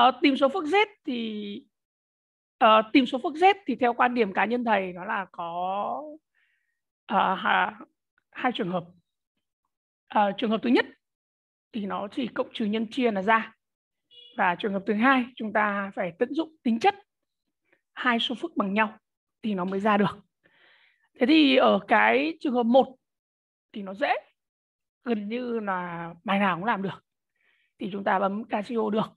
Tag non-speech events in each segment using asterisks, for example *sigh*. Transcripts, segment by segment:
à, tìm số phức z thì à, tìm số phức z thì theo quan điểm cá nhân thầy nó là có à, hai trường hợp à, trường hợp thứ nhất thì nó chỉ cộng trừ nhân chia là ra và trường hợp thứ hai chúng ta phải tận dụng tính chất hai số phức bằng nhau thì nó mới ra được thế thì ở cái trường hợp một thì nó dễ gần như là bài nào cũng làm được thì chúng ta bấm Casio được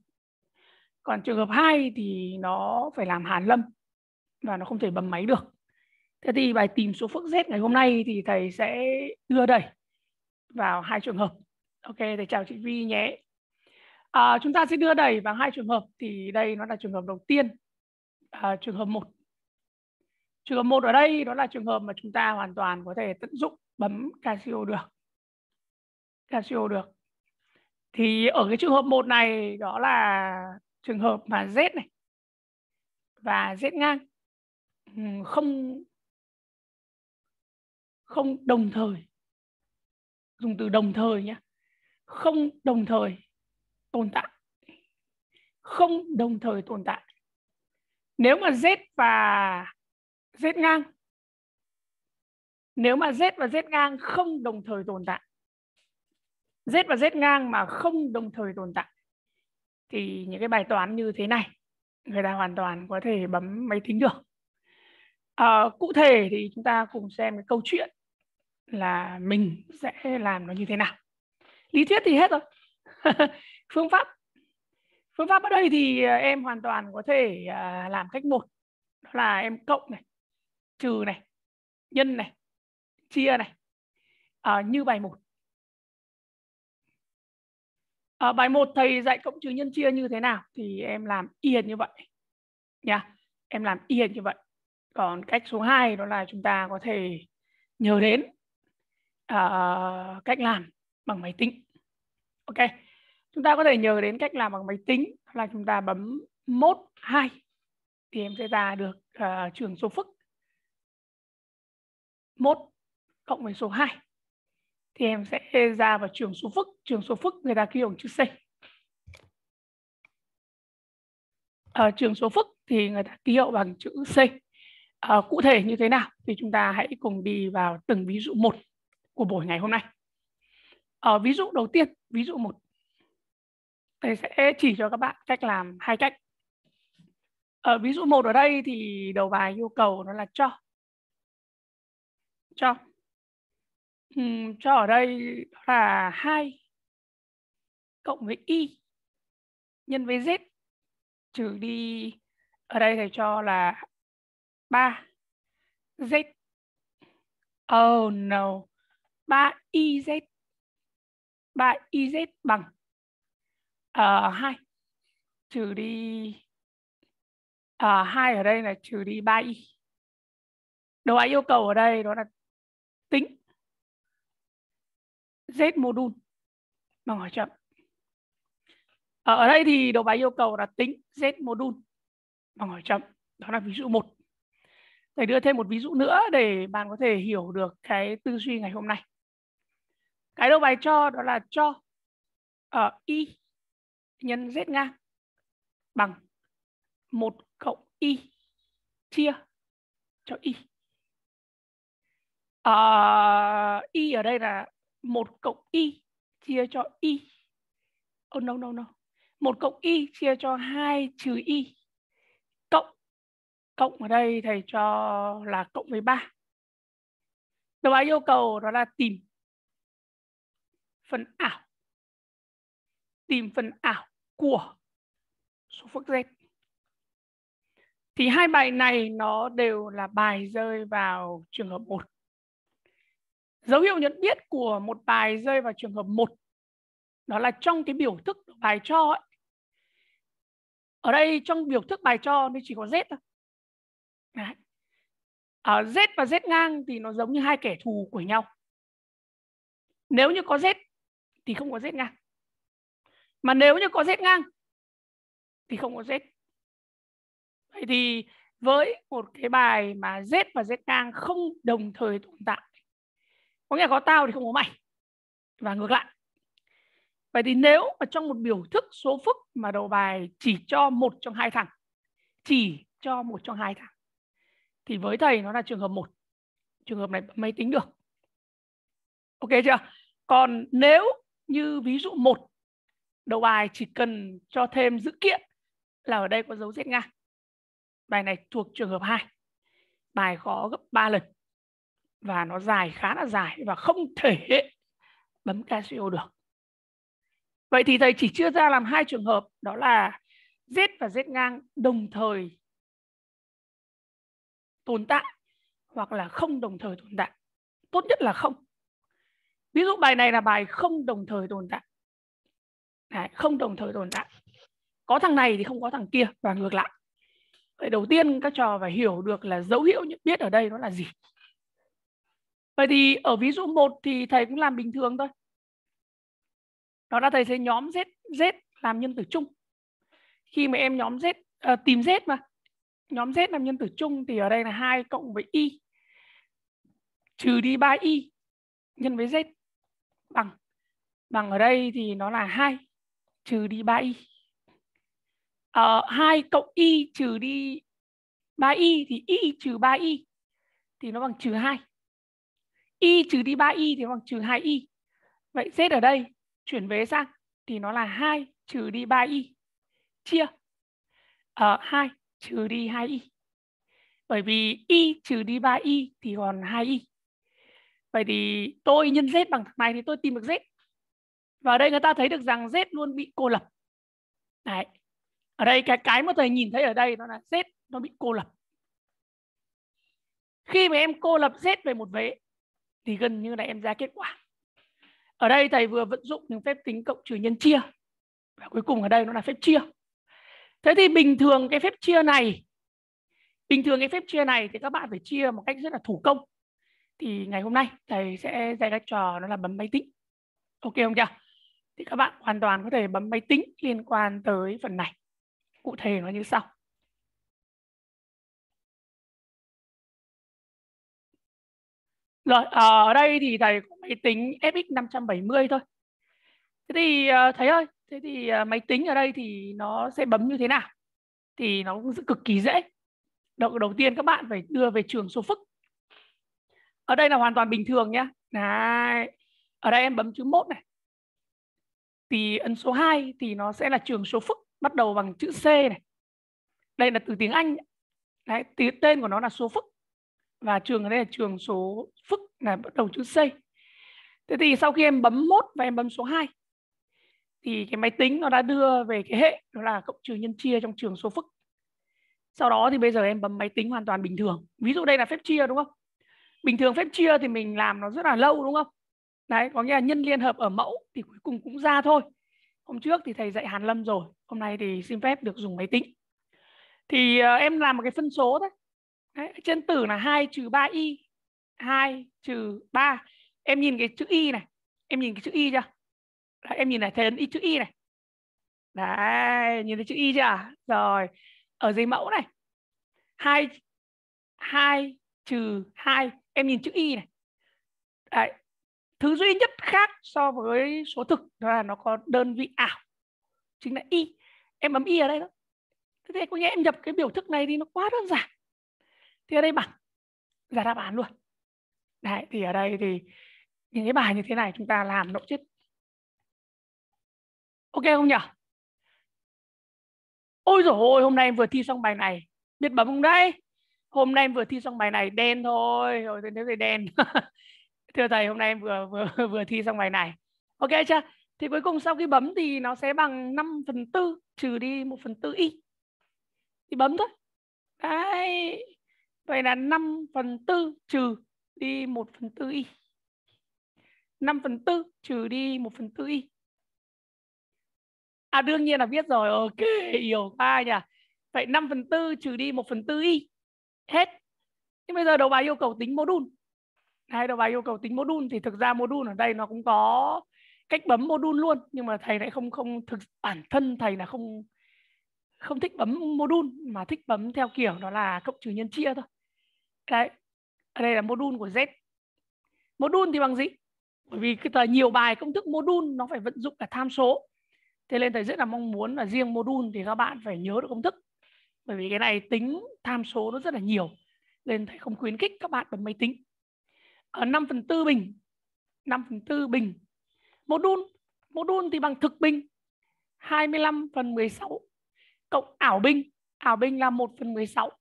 còn trường hợp 2 thì nó phải làm hàn lâm và nó không thể bấm máy được thế thì bài tìm số phức z ngày hôm nay thì thầy sẽ đưa đẩy vào hai trường hợp ok thầy chào chị vi nhé à, chúng ta sẽ đưa đẩy vào hai trường hợp thì đây nó là trường hợp đầu tiên à, trường hợp 1 trường hợp 1 ở đây đó là trường hợp mà chúng ta hoàn toàn có thể tận dụng bấm Casio được Casio được thì ở cái trường hợp 1 này đó là trường hợp mà z này và z ngang ừ, không không đồng thời dùng từ đồng thời nhé không đồng thời tồn tại không đồng thời tồn tại nếu mà z và z ngang nếu mà z và z ngang không đồng thời tồn tại z và z ngang mà không đồng thời tồn tại thì những cái bài toán như thế này người ta hoàn toàn có thể bấm máy tính được à, cụ thể thì chúng ta cùng xem cái câu chuyện là mình sẽ làm nó như thế nào lý thuyết thì hết rồi *laughs* phương pháp phương pháp ở đây thì ờ, em hoàn toàn có thể ờ, làm cách một đó là em cộng này trừ này nhân này chia này à, như bài một À, bài 1 thầy dạy cộng trừ nhân chia như thế nào thì em làm y hệt như vậy. Nha. Em làm y hệt như vậy. Còn cách số 2 đó là chúng ta có thể nhớ đến à, cách làm bằng máy tính. Ok. Chúng ta có thể nhớ đến cách làm bằng máy tính là chúng ta bấm mốt 2 thì em sẽ ra được uh, trường số phức 1 cộng với số 2 thì em sẽ ra vào trường số phức trường số phức người ta ký bằng chữ C ở ờ, trường số phức thì người ta ký hiệu bằng chữ C à, cụ thể như thế nào thì chúng ta hãy cùng đi vào từng ví dụ một của buổi ngày hôm nay ở ờ, ví dụ đầu tiên ví dụ một thầy sẽ chỉ cho các bạn cách làm hai cách ở ví dụ một ở đây thì đầu bài yêu cầu nó là cho cho Ừ, cho ở đây là 2 cộng với y nhân với z trừ đi ở đây thầy cho là 3 z oh no 3 iz 3 iz bằng uh, ờ, 2 trừ đi uh, ờ, 2 ở đây là trừ đi 3 y đồ ai yêu cầu ở đây đó là tính Z module bằng hỏi chậm. Ở đây thì đầu bài yêu cầu là tính Z module bằng hỏi chậm. Đó là ví dụ 1. Thầy đưa thêm một ví dụ nữa để bạn có thể hiểu được cái tư duy ngày hôm nay. Cái đầu bài cho đó là cho ở ờ, Y nhân Z ngang bằng 1 cộng Y chia cho Y. À, y ở đây là 1 cộng y chia cho y. Oh no no no. 1 cộng y chia cho 2 trừ y. Cộng cộng ở đây thầy cho là cộng với 3. Đáp án yêu cầu đó là tìm phần ảo. Tìm phần ảo của số phức Z. Thì hai bài này nó đều là bài rơi vào trường hợp 1. Dấu hiệu nhận biết của một bài rơi vào trường hợp một đó là trong cái biểu thức bài cho ấy. Ở đây trong biểu thức bài cho nó chỉ có Z thôi. Đấy. À, Z và Z ngang thì nó giống như hai kẻ thù của nhau. Nếu như có Z thì không có Z ngang. Mà nếu như có Z ngang thì không có Z. Vậy thì với một cái bài mà Z và Z ngang không đồng thời tồn tại có nghĩa có tao thì không có mày và ngược lại vậy thì nếu mà trong một biểu thức số phức mà đầu bài chỉ cho một trong hai thằng chỉ cho một trong hai thằng thì với thầy nó là trường hợp một trường hợp này máy tính được ok chưa còn nếu như ví dụ một đầu bài chỉ cần cho thêm dữ kiện là ở đây có dấu giết ngang bài này thuộc trường hợp 2 bài khó gấp 3 lần và nó dài khá là dài và không thể bấm casio được vậy thì thầy chỉ chia ra làm hai trường hợp đó là giết và giết ngang đồng thời tồn tại hoặc là không đồng thời tồn tại tốt nhất là không ví dụ bài này là bài không đồng thời tồn tại Đấy, không đồng thời tồn tại có thằng này thì không có thằng kia và ngược lại vậy đầu tiên các trò phải hiểu được là dấu hiệu nhận biết ở đây nó là gì Vậy thì ở ví dụ 1 thì thầy cũng làm bình thường thôi. Đó là thầy sẽ nhóm Z, Z làm nhân tử chung. Khi mà em nhóm Z, à, tìm Z mà, nhóm Z làm nhân tử chung thì ở đây là 2 cộng với Y. Trừ đi 3Y nhân với Z bằng. Bằng ở đây thì nó là 2 trừ đi 3Y. À, 2 cộng Y trừ đi 3Y thì Y trừ 3Y thì nó bằng trừ 2 y trừ đi 3y thì bằng trừ 2y. Vậy z ở đây chuyển vế sang thì nó là 2 trừ đi 3y chia ở uh, 2 trừ đi 2y. Bởi vì y trừ đi 3y thì còn 2y. Vậy thì tôi nhân z bằng thằng này thì tôi tìm được z. Và ở đây người ta thấy được rằng z luôn bị cô lập. Đấy. Ở đây cái cái mà thầy nhìn thấy ở đây nó là z nó bị cô lập. Khi mà em cô lập z về một vế thì gần như là em ra kết quả ở đây thầy vừa vận dụng những phép tính cộng trừ nhân chia và cuối cùng ở đây nó là phép chia thế thì bình thường cái phép chia này bình thường cái phép chia này thì các bạn phải chia một cách rất là thủ công thì ngày hôm nay thầy sẽ dạy các trò nó là bấm máy tính ok không chưa thì các bạn hoàn toàn có thể bấm máy tính liên quan tới phần này cụ thể nó như sau Rồi, ờ, ở đây thì thầy có máy tính FX570 thôi. Thế thì ờ, thầy ơi, thế thì ờ, máy tính ở đây thì nó sẽ bấm như thế nào? Thì nó cũng cực kỳ dễ. Đầu, đầu tiên các bạn phải đưa về trường số phức. Ở đây là hoàn toàn bình thường nhé. Này, Ở đây em bấm chữ 1 này. Thì ấn số 2 thì nó sẽ là trường số phức bắt đầu bằng chữ C này. Đây là từ tiếng Anh. Đấy, tên của nó là số phức và trường ở đây là trường số phức là bắt đầu chữ C. Thế thì sau khi em bấm 1 và em bấm số 2 thì cái máy tính nó đã đưa về cái hệ đó là cộng trừ nhân chia trong trường số phức. Sau đó thì bây giờ em bấm máy tính hoàn toàn bình thường. Ví dụ đây là phép chia đúng không? Bình thường phép chia thì mình làm nó rất là lâu đúng không? Đấy, có nghĩa là nhân liên hợp ở mẫu thì cuối cùng cũng ra thôi. Hôm trước thì thầy dạy Hàn Lâm rồi, hôm nay thì xin phép được dùng máy tính. Thì ờ, em làm một cái phân số thôi, Đấy, trên tử là 2 trừ 3 y. 2 trừ 3. Em nhìn cái chữ y này. Em nhìn cái chữ y chưa? Đấy, em nhìn này, thấy y chữ y này. Đấy, nhìn thấy chữ y chưa? Rồi, ở dưới mẫu này. 2 2 trừ 2. Em nhìn chữ y này. Đấy, thứ duy nhất khác so với số thực đó là nó có đơn vị ảo. Chính là y. Em bấm y ở đây đó. Thế thì có nghĩa em nhập cái biểu thức này thì nó quá đơn giản thì ở đây bằng ra đáp án luôn đấy thì ở đây thì những cái bài như thế này chúng ta làm nội tiết ok không nhỉ ôi dồi ôi hôm nay em vừa thi xong bài này biết bấm không đấy hôm nay em vừa thi xong bài này đen thôi rồi thế thì đen *laughs* thưa thầy hôm nay em vừa vừa *laughs* vừa thi xong bài này ok chưa thì cuối cùng sau khi bấm thì nó sẽ bằng 5 phần tư trừ đi 1 phần tư y thì bấm thôi đấy Vậy là 5 phần 4 trừ đi 1 phần 4 y. 5 phần 4 trừ đi 1 phần 4 y. À đương nhiên là biết rồi. Ok, hiểu ai nhỉ? Vậy 5 phần 4 trừ đi 1 phần 4 y. Hết. Nhưng bây giờ đầu bài yêu cầu tính mô đun. Hay đầu bài yêu cầu tính mô đun thì thực ra mô đun ở đây nó cũng có cách bấm mô đun luôn. Nhưng mà thầy lại không không thực bản thân thầy là không không thích bấm mô đun mà thích bấm theo kiểu đó là cộng trừ nhân chia thôi. Đấy, ở đây là module của Z. Module thì bằng gì? Bởi vì cái thời nhiều bài công thức module nó phải vận dụng cả tham số. Thế nên thầy rất là mong muốn là riêng module thì các bạn phải nhớ được công thức. Bởi vì cái này tính tham số nó rất là nhiều. Nên thầy không khuyến khích các bạn bấm máy tính. Ở 5 phần tư bình. 5 phần tư bình. Module. Module thì bằng thực bình. 25 phần 16 cộng ảo bình, Ảo bình là 1 phần 16.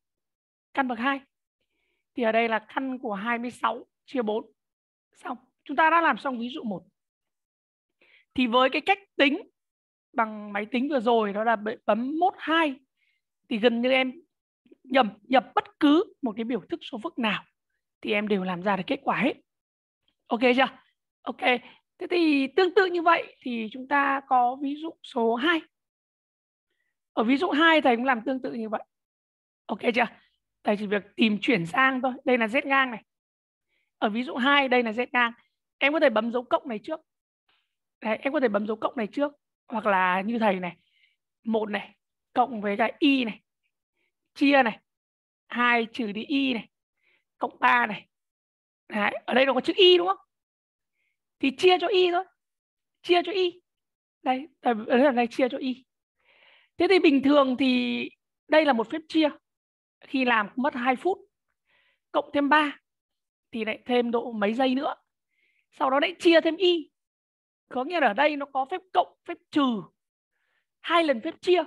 Căn bậc 2. Thì ở đây là căn của 26 chia 4. Xong. Chúng ta đã làm xong ví dụ 1. Thì với cái cách tính bằng máy tính vừa rồi đó là bấm mốt 2 thì gần như em nhập nhập bất cứ một cái biểu thức số phức nào thì em đều làm ra được kết quả hết. Ok chưa? Ok. Thế thì tương tự như vậy thì chúng ta có ví dụ số 2. Ở ví dụ 2 thầy cũng làm tương tự như vậy. Ok chưa? Đây chỉ việc tìm chuyển sang thôi. Đây là Z ngang này. Ở ví dụ 2 đây là Z ngang. Em có thể bấm dấu cộng này trước. Đấy, em có thể bấm dấu cộng này trước. Hoặc là như thầy này. một này. Cộng với cái Y này. Chia này. hai trừ đi Y này. Cộng 3 này. Đấy, ở đây nó có chữ Y đúng không? Thì chia cho Y thôi. Chia cho Y. Đây, ở đây chia cho Y. Thế thì bình thường thì đây là một phép chia khi làm mất 2 phút cộng thêm 3 thì lại thêm độ mấy giây nữa sau đó lại chia thêm y có nghĩa là ở đây nó có phép cộng phép trừ hai lần phép chia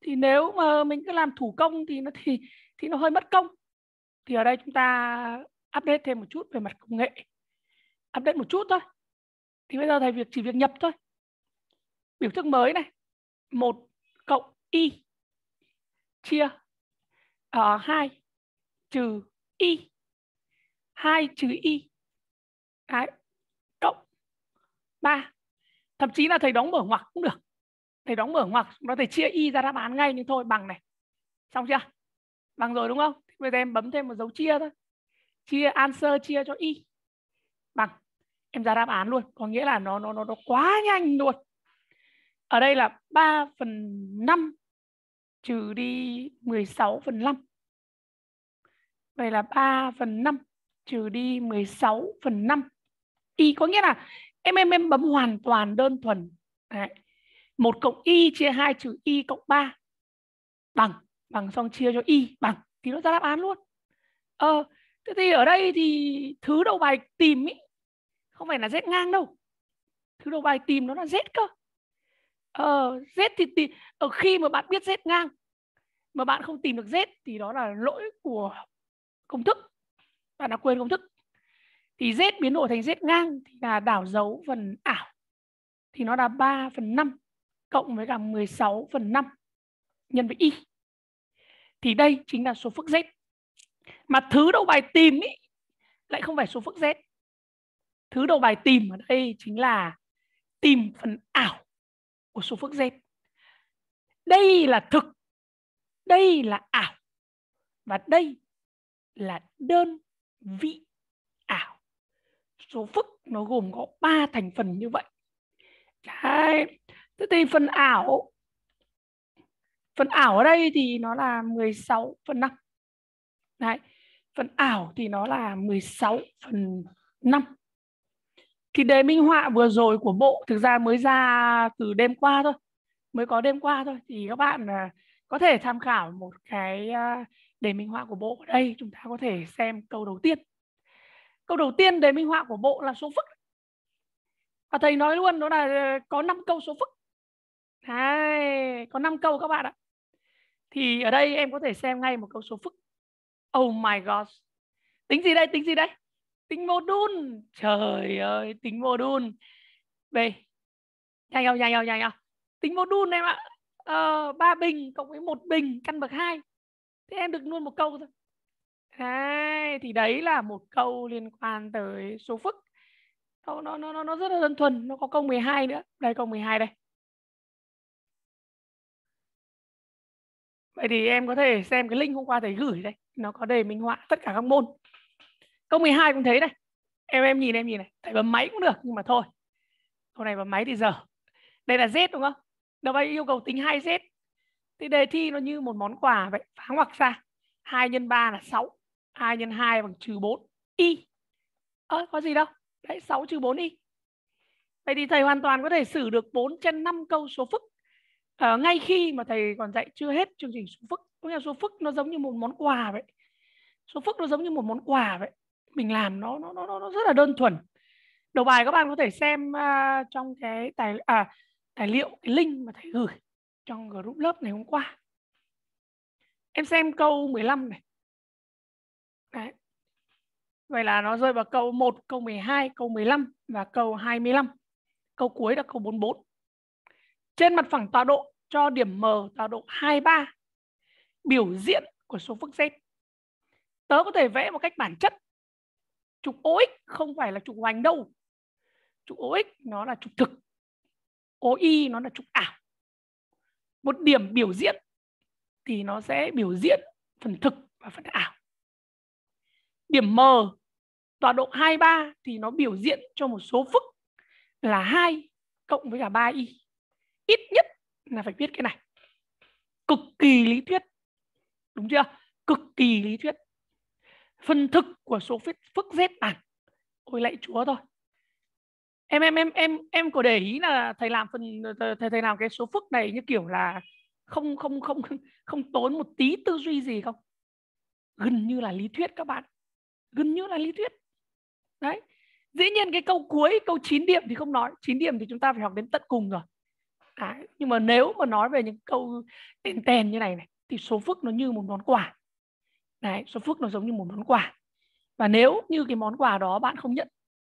thì nếu mà mình cứ làm thủ công thì nó thì thì nó hơi mất công thì ở đây chúng ta update thêm một chút về mặt công nghệ update một chút thôi thì bây giờ thầy việc chỉ việc nhập thôi biểu thức mới này một cộng y chia ở uh, 2 trừ y 2 trừ y Đấy. cộng 3 thậm chí là thầy đóng mở ngoặc cũng được thầy đóng mở ngoặc nó thầy chia y ra đáp án ngay nhưng thôi bằng này xong chưa bằng rồi đúng không bây giờ em bấm thêm một dấu chia thôi chia answer chia cho y bằng em ra đáp án luôn có nghĩa là nó nó nó, nó quá nhanh luôn ở đây là 3 phần 5 trừ đi 16 phần 5. Vậy là 3 phần 5 trừ đi 16 phần 5. Y có nghĩa là em em em bấm hoàn toàn đơn thuần. Đấy. 1 cộng y chia 2 trừ y cộng 3 bằng. Bằng xong chia cho y bằng. Thì nó ra đáp án luôn. Ờ, thế thì ở đây thì thứ đầu bài tìm ý, không phải là z ngang đâu. Thứ đầu bài tìm nó là z cơ ờ rết thì, thì ở ờ, khi mà bạn biết z ngang mà bạn không tìm được z thì đó là lỗi của công thức bạn đã quên công thức thì z biến đổi thành z ngang thì là đảo dấu phần ảo thì nó là 3 phần 5 cộng với cả 16 phần 5 nhân với y thì đây chính là số phức z mà thứ đầu bài tìm ý, lại không phải số phức z thứ đầu bài tìm ở đây chính là tìm phần ảo của số phức z, Đây là thực, đây là ảo và đây là đơn vị ảo. Số phức nó gồm có 3 thành phần như vậy. Đấy. Thế thì phần ảo phần ảo ở đây thì nó là 16 phần 5. Đấy. Phần ảo thì nó là 16 phần 5 thì đề minh họa vừa rồi của bộ thực ra mới ra từ đêm qua thôi mới có đêm qua thôi thì các bạn à, có thể tham khảo một cái à, đề minh họa của bộ ở đây chúng ta có thể xem câu đầu tiên câu đầu tiên đề minh họa của bộ là số phức và thầy nói luôn đó là à, có 5 câu số phức Đấy, có 5 câu các bạn ạ thì ở đây em có thể xem ngay một câu số phức oh my god tính gì đây tính gì đây tính mô đun trời ơi tính mô đun đây nhanh không nhanh không nhanh không tính mô đun em ạ ờ, 3 bình cộng với một bình căn bậc hai thế em được luôn một câu thôi Đấy, thì đấy là một câu liên quan tới số phức nó nó nó nó rất là đơn thuần nó có câu 12 nữa đây câu 12 đây vậy thì em có thể xem cái link hôm qua thầy gửi đây nó có đề minh họa tất cả các môn Câu 12 cũng thấy này. Em em nhìn em nhìn này, thầy bấm máy cũng được nhưng mà thôi. Câu này bấm máy thì giờ. Đây là z đúng không? Đâu bay yêu cầu tính 2z. Thì đề thi nó như một món quà vậy, phá ngoặc ra. 2 x 3 là 6, 2 x 2 bằng trừ 4 y. Ơ à, có gì đâu. Đấy 6 trừ 4 y. Vậy thì thầy hoàn toàn có thể xử được 4 trên 5 câu số phức ở ờ, ngay khi mà thầy còn dạy chưa hết chương trình số phức. Có nghĩa số phức nó giống như một món quà vậy. Số phức nó giống như một món quà vậy mình làm nó nó nó nó rất là đơn thuần đầu bài các bạn có thể xem uh, trong cái tài à tài liệu cái link mà thầy gửi trong group lớp ngày hôm qua em xem câu 15 này Đấy. vậy là nó rơi vào câu 1, câu 12, câu 15 và câu 25 câu cuối là câu 44 trên mặt phẳng tọa độ cho điểm M tọa độ 23 biểu diễn của số phức Z tớ có thể vẽ một cách bản chất trục OX không phải là trục hoành đâu. Trục OX nó là trục thực. OI nó là trục ảo. Một điểm biểu diễn thì nó sẽ biểu diễn phần thực và phần ảo. Điểm M tọa độ 23 thì nó biểu diễn cho một số phức là 2 cộng với cả 3y. Ít nhất là phải biết cái này. Cực kỳ lý thuyết. Đúng chưa? Cực kỳ lý thuyết phân thực của số phức, phức z à? bản ôi lạy chúa thôi em em em em em có để ý là thầy làm phần thầy thầy làm cái số phức này như kiểu là không không không *laughs* không tốn một tí tư duy gì không gần như là lý thuyết các bạn gần như là lý thuyết đấy dĩ nhiên cái câu cuối câu 9 điểm thì không nói 9 điểm thì chúng ta phải học đến tận cùng rồi à, nhưng mà nếu mà nói về những câu tèn tèn như này này thì số phức nó như một món quà Đấy, số phước nó giống như một món quà. Và nếu như cái món quà đó bạn không nhận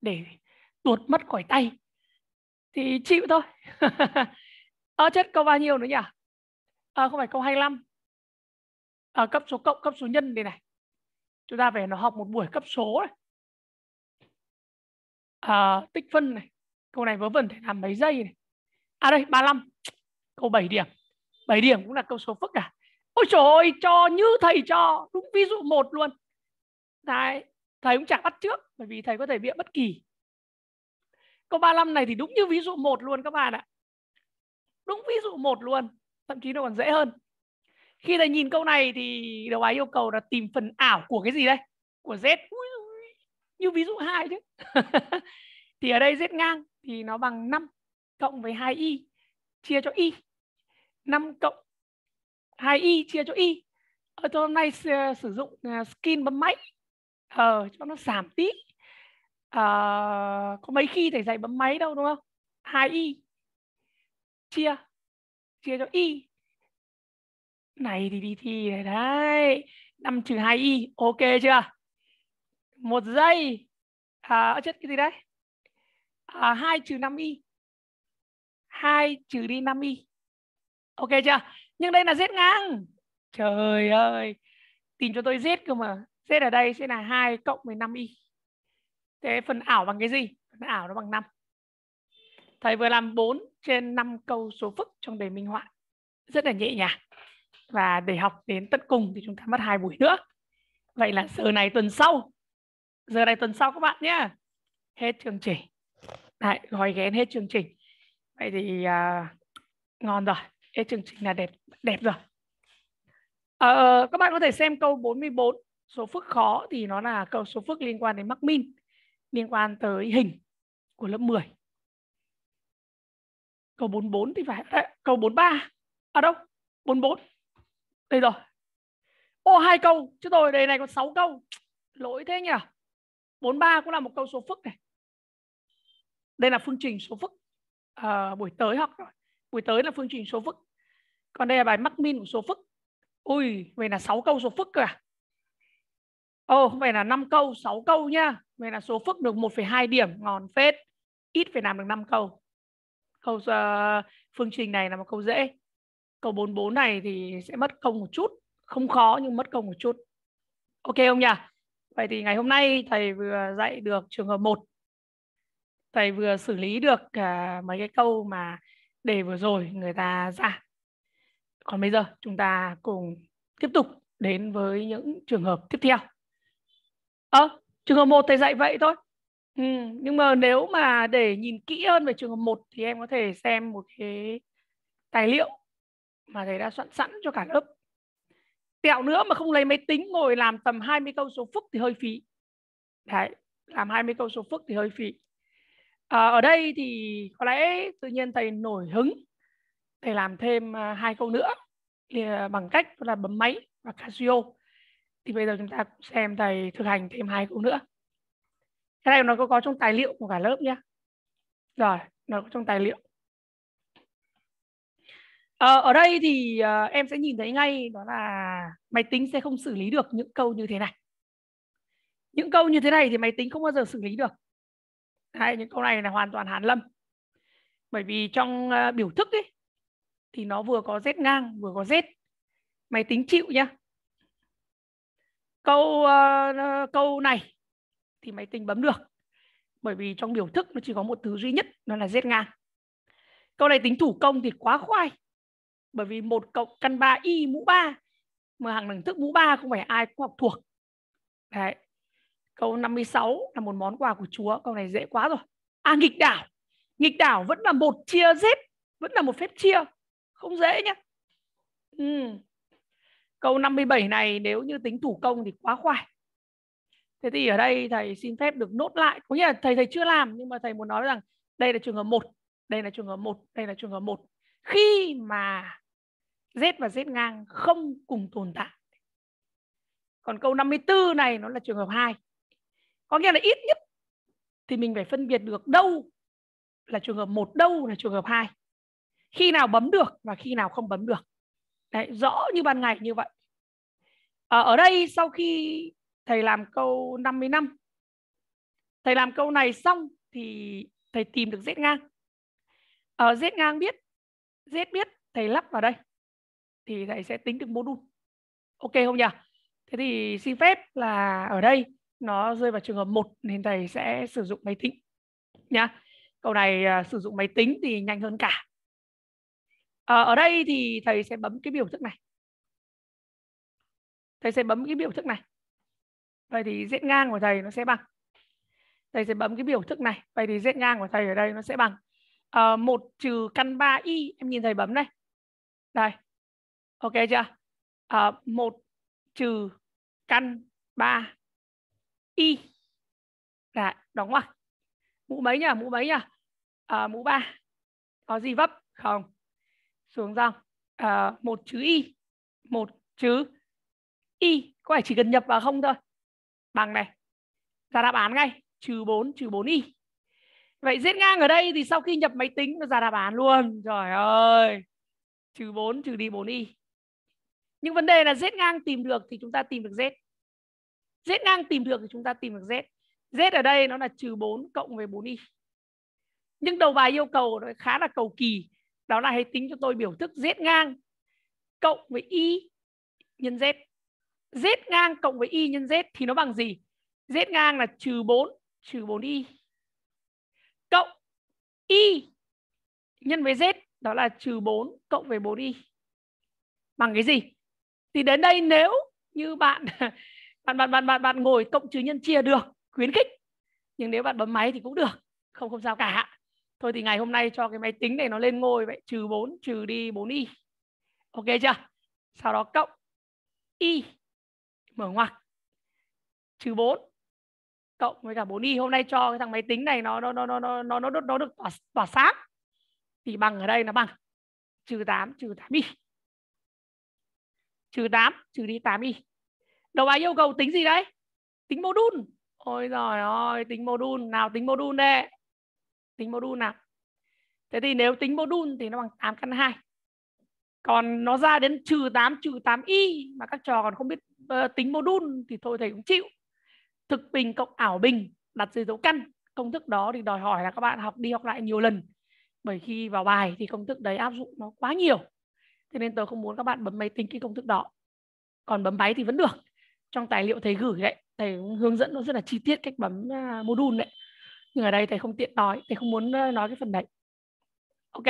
để tuột mất khỏi tay thì chịu thôi. à, *laughs* ờ, chết câu bao nhiêu nữa nhỉ? À, không phải câu 25. À, ờ, cấp số cộng, cấp số nhân đây này. Chúng ta về nó học một buổi cấp số này. À, tích phân này. Câu này vớ vẩn thể làm mấy giây này. À đây, 35. Câu 7 điểm. 7 điểm cũng là câu số phức cả. À? ôi trời ơi cho như thầy cho đúng ví dụ một luôn đấy thầy cũng chẳng bắt trước bởi vì thầy có thể biện bất kỳ câu 35 này thì đúng như ví dụ một luôn các bạn ạ đúng ví dụ một luôn thậm chí nó còn dễ hơn khi thầy nhìn câu này thì đầu bài yêu cầu là tìm phần ảo của cái gì đây của z ui, ui, như ví dụ hai chứ *laughs* thì ở đây z ngang thì nó bằng 5 cộng với 2y chia cho y 5 cộng hai y chia cho y ở ờ, tôi hôm nay sử dụng ờ, skin bấm máy ờ cho nó giảm tí ờ, có mấy khi thầy dạy bấm máy đâu đúng không Hai y chia chia cho y này thì đi thi này đấy 5 trừ 2 y ok chưa một giây à, ờ, chất cái gì đấy à, 2 trừ 5 y 2 trừ đi 5 y ok chưa nhưng đây là z ngang trời ơi tìm cho tôi z cơ mà z ở đây sẽ là 2 cộng 15 y thế phần ảo bằng cái gì phần ảo nó bằng 5 thầy vừa làm 4 trên 5 câu số phức trong đề minh họa rất là nhẹ nhàng và để học đến tận cùng thì chúng ta mất hai buổi nữa vậy là giờ này tuần sau giờ này tuần sau các bạn nhé hết chương trình Đấy, gói ghén hết chương trình vậy thì uh, ngon rồi cái chương trình là đẹp đẹp rồi à, các bạn có thể xem câu 44 số phức khó thì nó là câu số phức liên quan đến mắc min liên quan tới hình của lớp 10 câu 44 thì phải đấy, à, câu 43 à đâu 44 đây rồi ô hai câu chứ tôi đây này có 6 câu lỗi thế nhỉ 43 cũng là một câu số phức này đây là phương trình số phức à, buổi tới học rồi buổi tới là phương trình số phức còn đây là bài mắc min của số phức ui vậy là 6 câu số phức cơ à Ồ, oh, vậy là 5 câu, 6 câu nhá. Vậy là số phức được 1,2 điểm, ngon phết. Ít phải làm được 5 câu. Câu uh, phương trình này là một câu dễ. Câu 44 này thì sẽ mất công một chút. Không khó nhưng mất công một chút. Ok không nhỉ? Vậy thì ngày hôm nay thầy vừa dạy được trường hợp 1. Thầy vừa xử lý được uh, mấy cái câu mà đề vừa rồi người ta ra. Còn bây giờ chúng ta cùng tiếp tục đến với những trường hợp tiếp theo. Ờ, à, trường hợp một thầy dạy vậy thôi. Ừ, nhưng mà nếu mà để nhìn kỹ hơn về trường hợp một thì em có thể xem một cái tài liệu mà thầy đã soạn sẵn cho cả lớp. Tẹo nữa mà không lấy máy tính ngồi làm tầm 20 câu số phức thì hơi phí. Đấy, làm 20 câu số phức thì hơi phí à, ở đây thì có lẽ tự nhiên thầy nổi hứng để làm thêm à, hai câu nữa à, bằng cách là bấm máy và Casio thì bây giờ chúng ta xem thầy thực hành thêm hai câu nữa cái này nó có có trong tài liệu của cả lớp nhé rồi nó có trong tài liệu à, ở đây thì à, em sẽ nhìn thấy ngay đó là máy tính sẽ không xử lý được những câu như thế này những câu như thế này thì máy tính không bao giờ xử lý được hai những câu này là hoàn toàn hàn lâm bởi vì trong ờ, biểu thức ấy thì nó vừa có z ngang vừa có z máy tính chịu nhá câu uh, câu này thì máy tính bấm được bởi vì trong biểu thức nó chỉ có một thứ duy nhất đó là z ngang câu này tính thủ công thì quá khoai bởi vì một cộng căn ba y mũ 3 mà hàng đẳng thức mũ 3 không phải ai cũng học thuộc Đấy. Câu 56 là một món quà của Chúa. Câu này dễ quá rồi. À nghịch đảo. Nghịch đảo vẫn là một chia giết. Vẫn là một phép chia. Không dễ nhá. Ừ. Câu 57 này nếu như tính thủ công thì quá khoai. Thế thì ở đây thầy xin phép được nốt lại. Có nghĩa là thầy thầy chưa làm nhưng mà thầy muốn nói rằng đây là trường hợp 1, đây là trường hợp 1, đây là trường hợp 1. Khi mà Z và Z ngang không cùng tồn tại. Còn câu 54 này nó là trường hợp 2 có nghĩa là ít nhất thì mình phải phân biệt được đâu là trường hợp một đâu là trường hợp hai khi nào bấm được và khi nào không bấm được Đấy, rõ như ban ngày như vậy à, ở đây sau khi thầy làm câu 50 năm thầy làm câu này xong thì thầy tìm được Z ngang ở ờ, à, Z ngang biết Z biết thầy lắp vào đây thì thầy sẽ tính được mô đun ok không nhỉ thế thì xin phép là ở đây nó rơi vào trường hợp một nên thầy sẽ sử dụng máy tính nhá câu này uh, sử dụng máy tính thì nhanh hơn cả à, ở đây thì thầy sẽ bấm cái biểu thức này thầy sẽ bấm cái biểu thức này vậy thì diện ngang của thầy nó sẽ bằng thầy sẽ bấm cái biểu thức này vậy thì diện ngang của thầy ở đây nó sẽ bằng uh, ờ, 1 trừ căn 3 y em nhìn thầy bấm đây. đây ok chưa uh, ờ, 1 trừ căn 3 y là đóng ngoặc mũ mấy nhỉ mũ mấy nhỉ à, mũ ba có gì vấp không xuống dòng à, một chữ y một chữ y có phải chỉ cần nhập vào không thôi bằng này ra đáp án ngay trừ 4 trừ 4 y vậy giết ngang ở đây thì sau khi nhập máy tính nó ra đáp án luôn trời ơi trừ 4 trừ đi 4 y nhưng vấn đề là giết ngang tìm được thì chúng ta tìm được giết Z ngang tìm được thì chúng ta tìm được Z. Z ở đây nó là trừ 4 cộng với 4y. Nhưng đầu bài yêu cầu nó khá là cầu kỳ. Đó là hãy tính cho tôi biểu thức Z ngang cộng với y nhân Z. Z ngang cộng với y nhân Z thì nó bằng gì? Z ngang là trừ 4 trừ 4y cộng y nhân với z đó là trừ 4 cộng với 4y bằng cái gì? Thì đến đây nếu như bạn *laughs* bạn bạn bạn bạn bạn ngồi cộng trừ nhân chia được khuyến khích nhưng nếu bạn bấm máy thì cũng được không không sao cả thôi thì ngày hôm nay cho cái máy tính này nó lên ngôi vậy trừ 4 trừ đi 4 y ok chưa sau đó cộng y mở ngoặc trừ 4 cộng với cả 4 y hôm nay cho cái thằng máy tính này nó nó nó nó nó nó nó, nó được tỏa, tỏa sáng thì bằng ở đây nó bằng trừ 8 trừ 8 y trừ 8 trừ đi 8 y đầu bài yêu cầu tính gì đấy tính mô đun ôi giời ơi tính mô đun nào tính mô đun đây tính mô đun nào thế thì nếu tính mô đun thì nó bằng 8 căn 2 còn nó ra đến trừ 8 trừ 8 y mà các trò còn không biết uh, tính mô đun thì thôi thầy cũng chịu thực bình cộng ảo bình đặt dưới dấu căn công thức đó thì đòi hỏi là các bạn học đi học lại nhiều lần bởi khi vào bài thì công thức đấy áp dụng nó quá nhiều thế nên tôi không muốn các bạn bấm máy tính cái công thức đó còn bấm máy thì vẫn được trong tài liệu thầy gửi đấy thầy hướng dẫn nó rất là chi tiết cách bấm uh, module đấy nhưng ở đây thầy không tiện nói thầy không muốn uh, nói cái phần đấy ok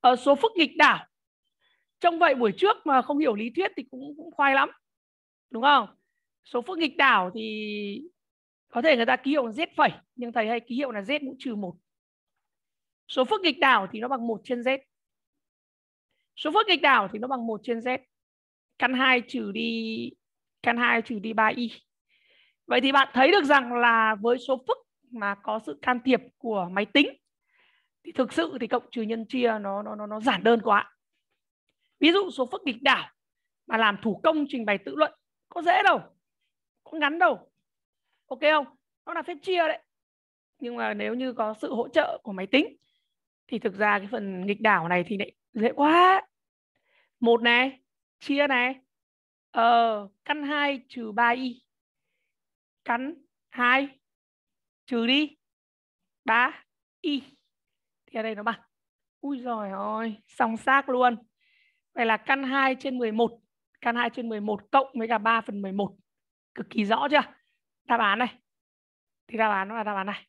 ở ờ, số phức nghịch đảo trong vậy buổi trước mà không hiểu lý thuyết thì cũng, cũng khoai lắm đúng không số phức nghịch đảo thì có thể người ta ký hiệu là z phẩy nhưng thầy hay ký hiệu là z mũ trừ một số phức nghịch đảo thì nó bằng một trên z số phức nghịch đảo thì nó bằng một trên z căn 2 trừ đi căn 2 trừ đi 3y. Vậy thì bạn thấy được rằng là với số phức mà có sự can thiệp của máy tính thì thực sự thì cộng trừ nhân chia nó nó nó, nó giản đơn quá. Ví dụ số phức nghịch đảo mà làm thủ công trình bày tự luận có dễ đâu, có ngắn đâu. Ok không? Nó là phép chia đấy. Nhưng mà nếu như có sự hỗ trợ của máy tính thì thực ra cái phần nghịch đảo này thì lại dễ quá. Một này, chia này ờ căn 2 trừ 3 y căn 2 trừ đi 3 y thì ở đây nó bằng ui giỏi ơi xong xác luôn vậy là căn 2 trên 11 căn 2 trên 11 cộng với cả 3 phần 11 cực kỳ rõ chưa đáp án này thì đáp án nó là đáp án này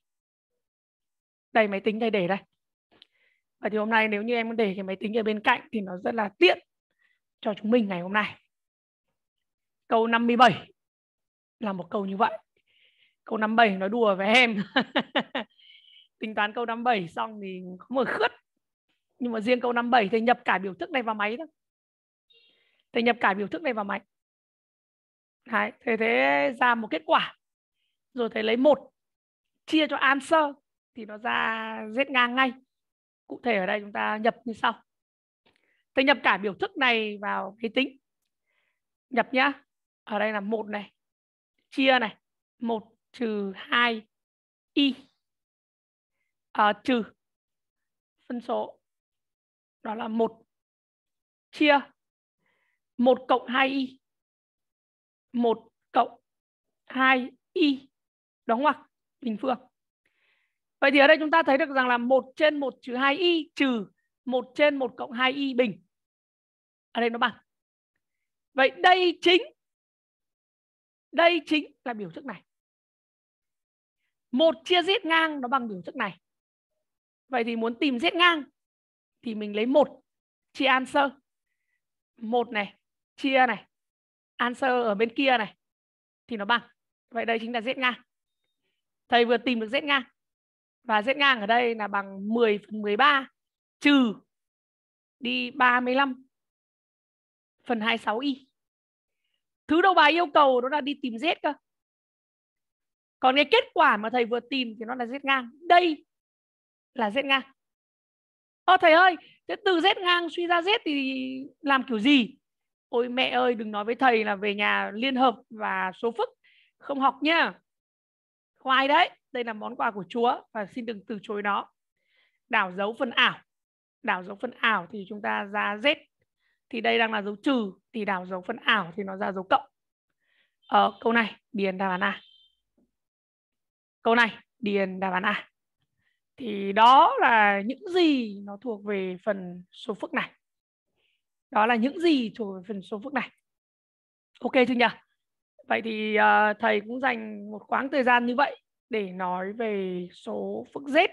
đây máy tính đây để đây và thì hôm nay nếu như em để cái máy tính ở bên cạnh thì nó rất là tiện cho chúng mình ngày hôm nay. Câu 57 là một câu như vậy. Câu 57 nói đùa với em. *laughs* Tính toán câu 57 xong thì có mở khướt. Nhưng mà riêng câu 57 thì nhập cả biểu thức này vào máy thôi. Thầy nhập cả biểu thức này vào máy. Đấy, thầy thế ra một kết quả. Rồi thầy lấy một chia cho answer thì nó ra z ngang ngay. Cụ thể ở đây chúng ta nhập như sau. Thầy nhập cả biểu thức này vào máy tính. Nhập nhá. Ở đây là một này. Chia này. 1 trừ 2 y. À, trừ phân số. Đó là 1 chia 1 cộng 2 y. 1 cộng 2 y. Đóng ngoặc bình phương. Vậy thì ở đây chúng ta thấy được rằng là 1 trên 1 trừ 2y trừ 1 trên 1 cộng 2y bình ở đây nó bằng vậy đây chính đây chính là biểu thức này một chia z ngang nó bằng biểu thức này vậy thì muốn tìm z ngang thì mình lấy một chia answer một này chia này answer ở bên kia này thì nó bằng vậy đây chính là z ngang thầy vừa tìm được z ngang và z ngang ở đây là bằng 10 phần 13 trừ đi 35 phần 26i. Thứ đầu bài yêu cầu đó là đi tìm Z cơ. Còn cái kết quả mà thầy vừa tìm thì nó là Z ngang. Đây là Z ngang. Ô thầy ơi, thế từ Z ngang suy ra Z thì làm kiểu gì? Ôi mẹ ơi, đừng nói với thầy là về nhà liên hợp và số phức. Không học nha. Khoai đấy, đây là món quà của Chúa và xin đừng từ chối nó. Đảo dấu phần ảo. Đảo dấu phần ảo thì chúng ta ra Z thì đây đang là dấu trừ thì đảo dấu phân ảo thì nó ra dấu cộng ở ờ, câu này điền đáp án a câu này điền đáp án a thì đó là những gì nó thuộc về phần số phức này đó là những gì thuộc về phần số phức này ok chưa nhỉ vậy thì uh, thầy cũng dành một quãng thời gian như vậy để nói về số phức z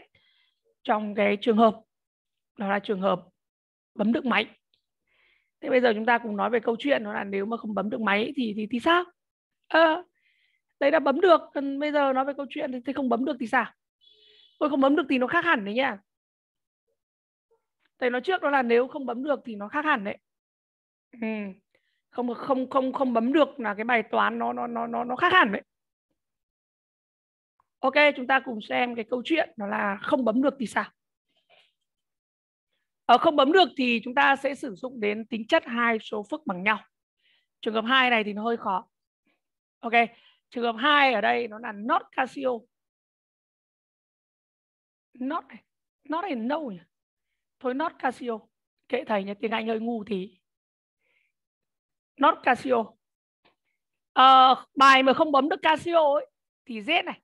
trong cái trường hợp đó là trường hợp bấm được máy thế bây giờ chúng ta cùng nói về câu chuyện đó là nếu mà không bấm được máy thì thì thì sao à, đấy đã bấm được còn bây giờ nói về câu chuyện thì không bấm được thì sao tôi không bấm được thì nó khác hẳn đấy nha thầy nói trước đó là nếu không bấm được thì nó khác hẳn đấy ừ. không không không không bấm được là cái bài toán nó nó nó nó nó khác hẳn đấy ok chúng ta cùng xem cái câu chuyện đó là không bấm được thì sao ở ờ, không bấm được thì chúng ta sẽ sử dụng đến tính chất hai số phức bằng nhau. Trường hợp 2 này thì nó hơi khó. Ok, trường hợp 2 ở đây nó là not Casio. Not này, not này no nhỉ. Thôi not Casio. Kệ thầy nhé, tiếng Anh hơi ngu thì not Casio. À, bài mà không bấm được Casio ấy thì Z này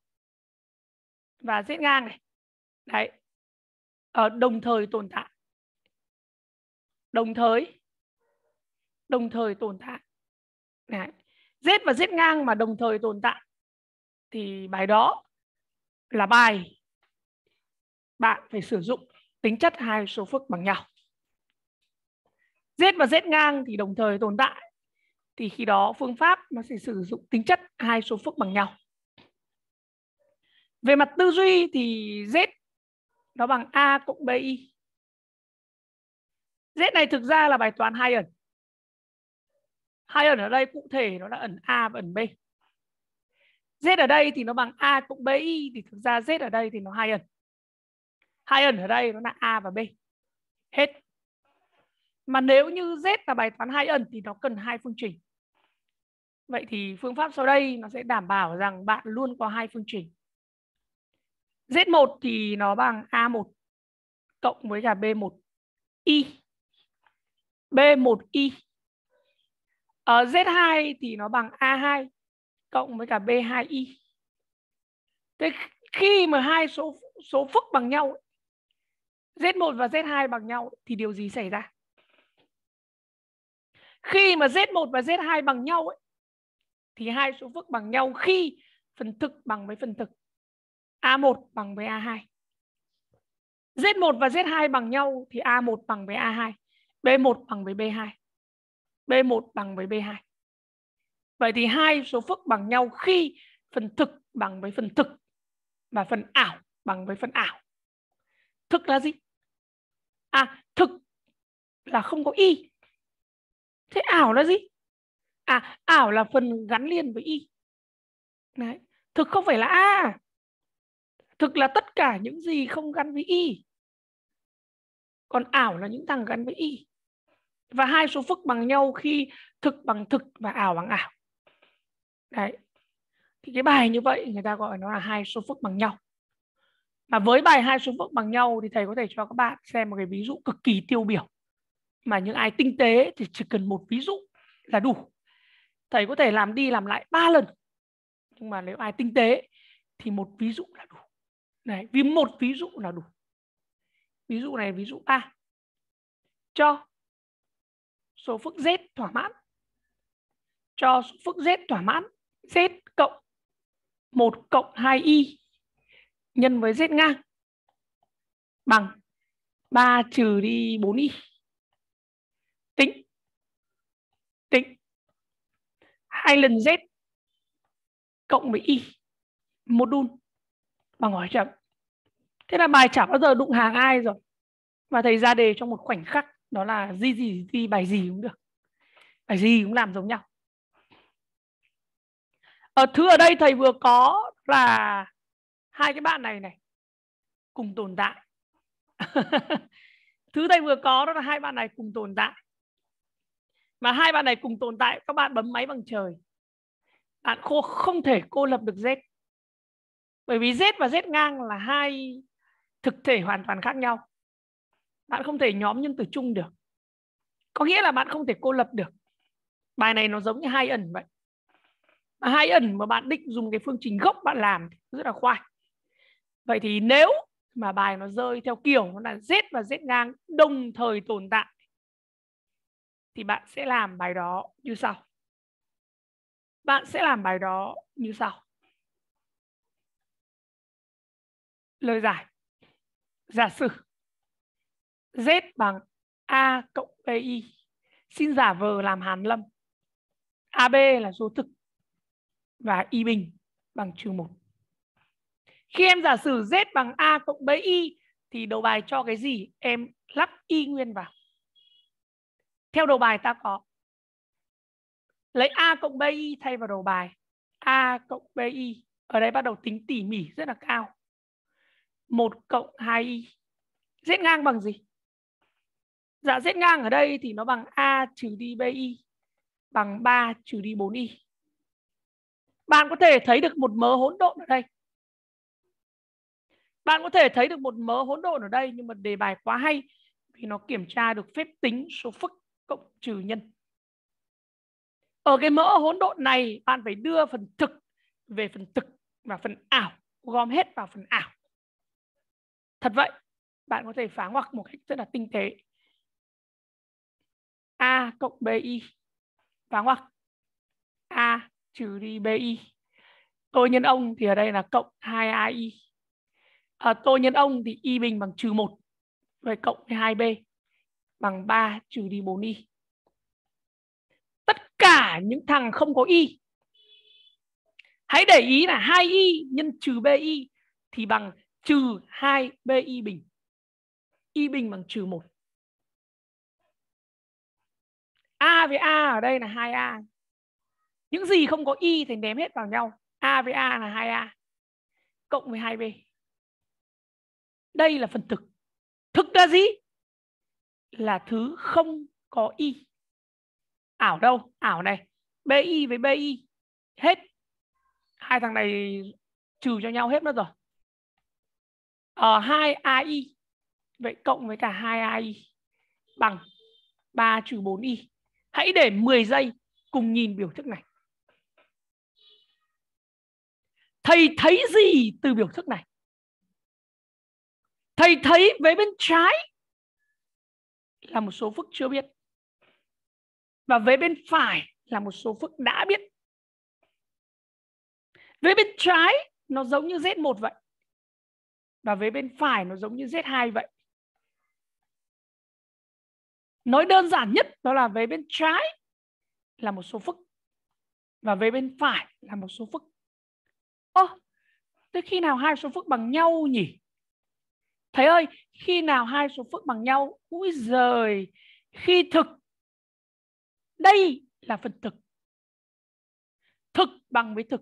và Z ngang này. Đấy. Ở ờ, đồng thời tồn tại đồng thời đồng thời tồn tại Đấy. giết và dết ngang mà đồng thời tồn tại thì bài đó là bài bạn phải sử dụng tính chất hai số phức bằng nhau dết và dết ngang thì đồng thời tồn tại thì khi đó phương pháp nó sẽ sử dụng tính chất hai số phức bằng nhau về mặt tư duy thì z nó bằng a cộng bi Z này thực ra là bài toán hai ẩn. Hai ẩn ở đây cụ thể nó là ẩn A và ẩn B. Z ở đây thì nó bằng A cộng BI thì thực ra Z ở đây thì nó hai ẩn. Hai ẩn ở đây nó là A và B. Hết. Mà nếu như Z là bài toán hai ẩn thì nó cần hai phương trình. Vậy thì phương pháp sau đây nó sẽ đảm bảo rằng bạn luôn có hai phương trình. Z1 thì nó bằng A1 cộng với cả B1 Y B1Y. Ở Z2 thì nó bằng A2 cộng với cả B2Y. Thế khi mà hai số số phức bằng nhau Z1 và Z2 bằng nhau thì điều gì xảy ra? Khi mà Z1 và Z2 bằng nhau ấy, thì hai số phức bằng nhau khi phần thực bằng với phần thực. A1 bằng với A2. Z1 và Z2 bằng nhau thì A1 bằng với A2. B1 bằng với B2. B1 bằng với B2. Vậy thì hai số phức bằng nhau khi phần thực bằng với phần thực và phần ảo bằng với phần ảo. Thực là gì? À, thực là không có y. Thế ảo là gì? À, ảo là phần gắn liền với y. Đấy. Thực không phải là A. Thực là tất cả những gì không gắn với y. Còn ảo là những thằng gắn với y và hai số phức bằng nhau khi thực bằng thực và ảo bằng ảo đấy thì cái bài như vậy người ta gọi nó là hai số phức bằng nhau mà với bài hai số phức bằng nhau thì thầy có thể cho các bạn xem một cái ví dụ cực kỳ tiêu biểu mà những ai tinh tế thì chỉ cần một ví dụ là đủ thầy có thể làm đi làm lại ba lần nhưng mà nếu ai tinh tế thì một ví dụ là đủ này vì một ví dụ là đủ ví dụ này ví dụ a cho số phức z thỏa mãn cho số phức z thỏa mãn z cộng 1 cộng 2 i nhân với z ngang bằng 3 trừ đi 4 i Tính. Tính. 2 lần z cộng với i một đun bằng hỏi chậm Thế là bài chả bao giờ đụng hàng ai rồi. Và thầy ra đề trong một khoảnh khắc đó là gì gì gì bài gì cũng được bài gì cũng làm giống nhau ở ờ, thứ ở đây thầy vừa có là hai cái bạn này này cùng tồn tại *laughs* thứ thầy vừa có đó là hai bạn này cùng tồn tại mà hai bạn này cùng tồn tại các bạn bấm máy bằng trời bạn khô không thể cô lập được z bởi vì z và z ngang là hai thực thể hoàn toàn khác nhau bạn không thể nhóm nhân từ chung được có nghĩa là bạn không thể cô lập được bài này nó giống như hai ẩn vậy hai ẩn mà bạn định dùng cái phương trình gốc bạn làm rất là khoai vậy thì nếu mà bài nó rơi theo kiểu nó là z và z ngang đồng thời tồn tại thì bạn sẽ làm bài đó như sau bạn sẽ làm bài đó như sau lời giải giả sử Z bằng A cộng BI. Xin giả vờ làm hàn lâm. AB là số thực và Y bình bằng trừ 1. Khi em giả sử Z bằng A cộng BI thì đầu bài cho cái gì? Em lắp Y nguyên vào. Theo đầu bài ta có lấy A cộng BI thay vào đầu bài. A cộng BI ở đây bắt đầu tính tỉ mỉ rất là cao. 1 cộng 2i. Z ngang bằng gì? Dạ z ngang ở đây thì nó bằng A trừ đi BI bằng 3 trừ đi 4 i Bạn có thể thấy được một mớ hỗn độn ở đây. Bạn có thể thấy được một mớ hỗn độn ở đây nhưng mà đề bài quá hay vì nó kiểm tra được phép tính số phức cộng trừ nhân. Ở cái mỡ hỗn độn này bạn phải đưa phần thực về phần thực và phần ảo gom hết vào phần ảo. Thật vậy, bạn có thể phá ngoặc một cách rất là tinh tế A cộng BI và ngoặc A trừ đi BI. Tôi nhân ông thì ở đây là cộng 2AI. À, tôi nhân ông thì Y bình bằng trừ 1. Vậy cộng 2B bằng 3 trừ đi 4Y. Tất cả những thằng không có Y. Hãy để ý là 2Y nhân trừ BI thì bằng trừ 2BI bình. Y bình bằng trừ 1. A với A ở đây là 2A. Những gì không có Y thì ném hết vào nhau. A với A là 2A. Cộng với 2B. Đây là phần thực. Thực là gì? Là thứ không có Y. Ảo đâu? Ảo này. BI với BI. Hết. Hai thằng này trừ cho nhau hết mất rồi. Ờ, 2 AI. Vậy cộng với cả 2 AI bằng 3 trừ 4 y Hãy để 10 giây cùng nhìn biểu thức này. Thầy thấy gì từ biểu thức này? Thầy thấy về bên trái là một số phức chưa biết. Và về bên phải là một số phức đã biết. Về bên trái nó giống như Z1 vậy. Và về bên phải nó giống như Z2 vậy nói đơn giản nhất đó là về bên trái là một số phức và về bên phải là một số phức ơ thế khi nào hai số phức bằng nhau nhỉ thầy ơi khi nào hai số phức bằng nhau úi giời khi thực đây là phần thực thực bằng với thực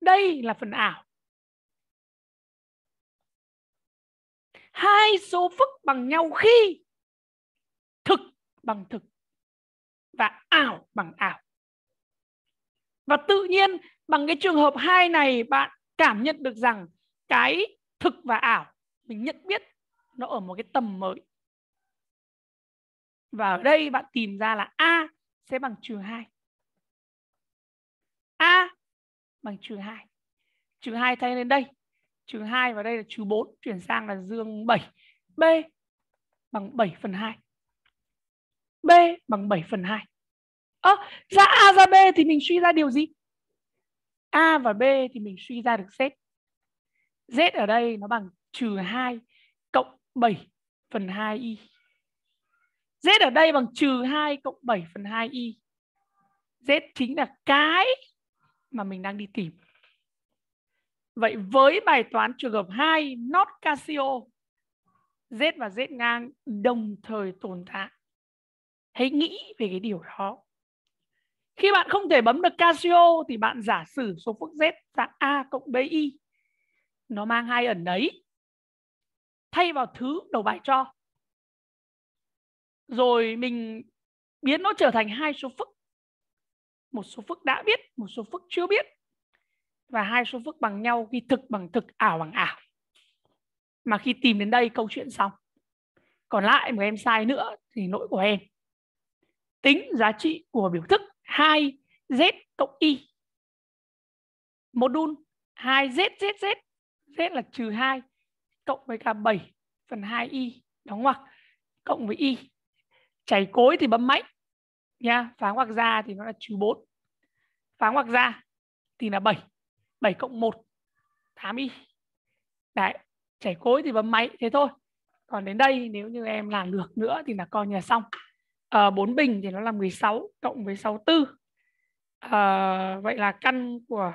đây là phần ảo hai số phức bằng nhau khi bằng thực và ảo bằng ảo. Và tự nhiên bằng cái trường hợp hai này bạn cảm nhận được rằng cái thực và ảo mình nhận biết nó ở một cái tầm mới. Và ở đây bạn tìm ra là A sẽ bằng trừ 2. A bằng trừ 2. Trừ 2 thay lên đây. Trừ 2 vào đây là trừ 4. Chuyển sang là dương 7. B bằng 7 phần 2. B bằng 7 phần 2. Ơ, à, ra A ra B thì mình suy ra điều gì? A và B thì mình suy ra được Z. Z ở đây nó bằng trừ 2 cộng 7 phần 2Y. Z ở đây bằng trừ 2 cộng 7 phần 2Y. Z chính là cái mà mình đang đi tìm. Vậy với bài toán trường hợp 2 not Casio, Z và Z ngang đồng thời tồn tại hãy nghĩ về cái điều đó khi bạn không thể bấm được Casio thì bạn giả sử số phức Z dạng A cộng BI. Nó mang hai ẩn đấy. Thay vào thứ đầu bài cho. Rồi mình biến nó trở thành hai số phức. Một số phức đã biết, một số phức chưa biết. Và hai số phức bằng nhau khi thực bằng thực, ảo bằng ảo. Mà khi tìm đến đây câu chuyện xong. Còn lại mà em sai nữa thì lỗi của em tính giá trị của biểu thức 2z cộng y. Modul 2z z z z là trừ 2 cộng với cả 7 phần 2y đóng ngoặc cộng với y. Chảy cối thì bấm máy nha, phá ngoặc ra thì nó là trừ 4. Phá ngoặc ra thì là 7. 7 cộng 1 8y. Đấy, chảy cối thì bấm máy thế thôi. Còn đến đây nếu như em làm được nữa thì là coi như là xong uh, ờ, 4 bình thì nó là 16 cộng với 64. Uh, vậy là căn của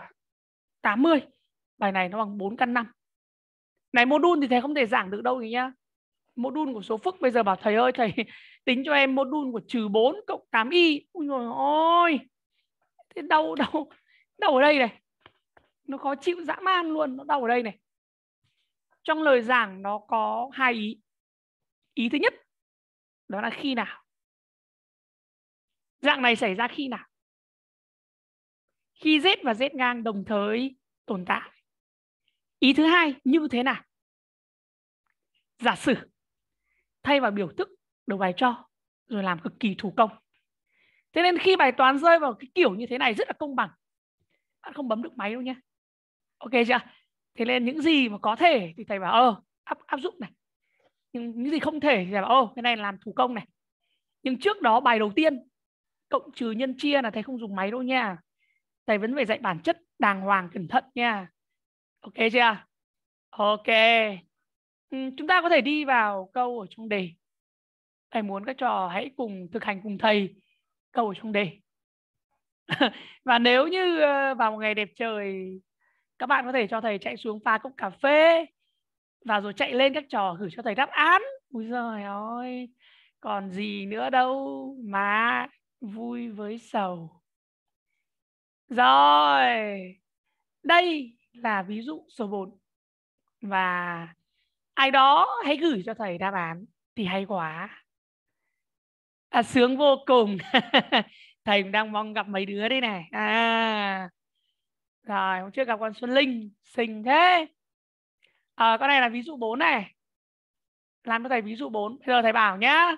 80. Bài này nó bằng 4 căn 5. Này mô đun thì thầy không thể giảng được đâu nhá. Mô đun của số phức bây giờ bảo thầy ơi thầy *laughs* tính cho em mô đun của trừ 4 cộng 8y. Ui dồi ôi. Thế đâu đâu đâu ở đây này. Nó khó chịu dã man luôn. Nó đau ở đây này. Trong lời giảng nó có hai ý. Ý thứ nhất đó là khi nào Dạng này xảy ra khi nào? Khi Z và Z ngang đồng thời tồn tại. Ý thứ hai như thế nào? Giả sử thay vào biểu thức đầu bài cho rồi làm cực kỳ thủ công. Thế nên khi bài toán rơi vào cái kiểu như thế này rất là công bằng. Bạn không bấm được máy đâu nhé. Ok chưa? Thế nên những gì mà có thể thì thầy bảo ơ ờ, áp, áp dụng này. Nhưng những gì không thể thì thầy bảo ơ ờ, cái này làm thủ công này. Nhưng trước đó bài đầu tiên cộng trừ nhân chia là thầy không dùng máy đâu nha thầy vẫn phải dạy bản chất đàng hoàng cẩn thận nha ok chưa ok ừ, chúng ta có thể đi vào câu ở trong đề thầy muốn các trò hãy cùng thực hành cùng thầy câu ở trong đề *laughs* và nếu như ờ, vào một ngày đẹp trời các bạn có thể cho thầy chạy xuống pha cốc cà phê và rồi chạy lên các trò gửi cho thầy đáp án ui giời ơi còn gì nữa đâu mà vui với sầu rồi đây là ví dụ số 4 và ai đó hãy gửi cho thầy đáp án thì hay quá à, sướng vô cùng *laughs* thầy cũng đang mong gặp mấy đứa đây này à rồi hôm trước gặp con Xuân Linh xinh thế à, con này là ví dụ 4 này làm cho thầy ví dụ 4 bây giờ thầy bảo nhá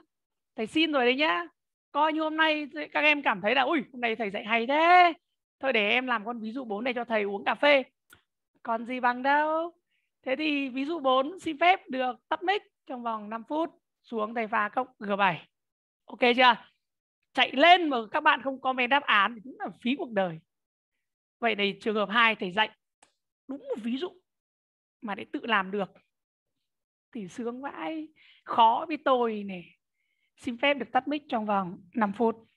thầy xin rồi đấy nhá coi như hôm nay các em cảm thấy là ui hôm nay thầy dạy hay thế thôi để em làm con ví dụ 4 này cho thầy uống cà phê còn gì bằng đâu thế thì ví dụ 4 xin phép được tắt mic trong vòng 5 phút xuống thầy pha cộng G7 ok chưa chạy lên mà các bạn không comment đáp án thì cũng là phí cuộc đời vậy này trường hợp 2 thầy dạy đúng một ví dụ mà để tự làm được thì sướng vãi khó với tôi này Xin phép được tắt mic trong vòng 5 phút.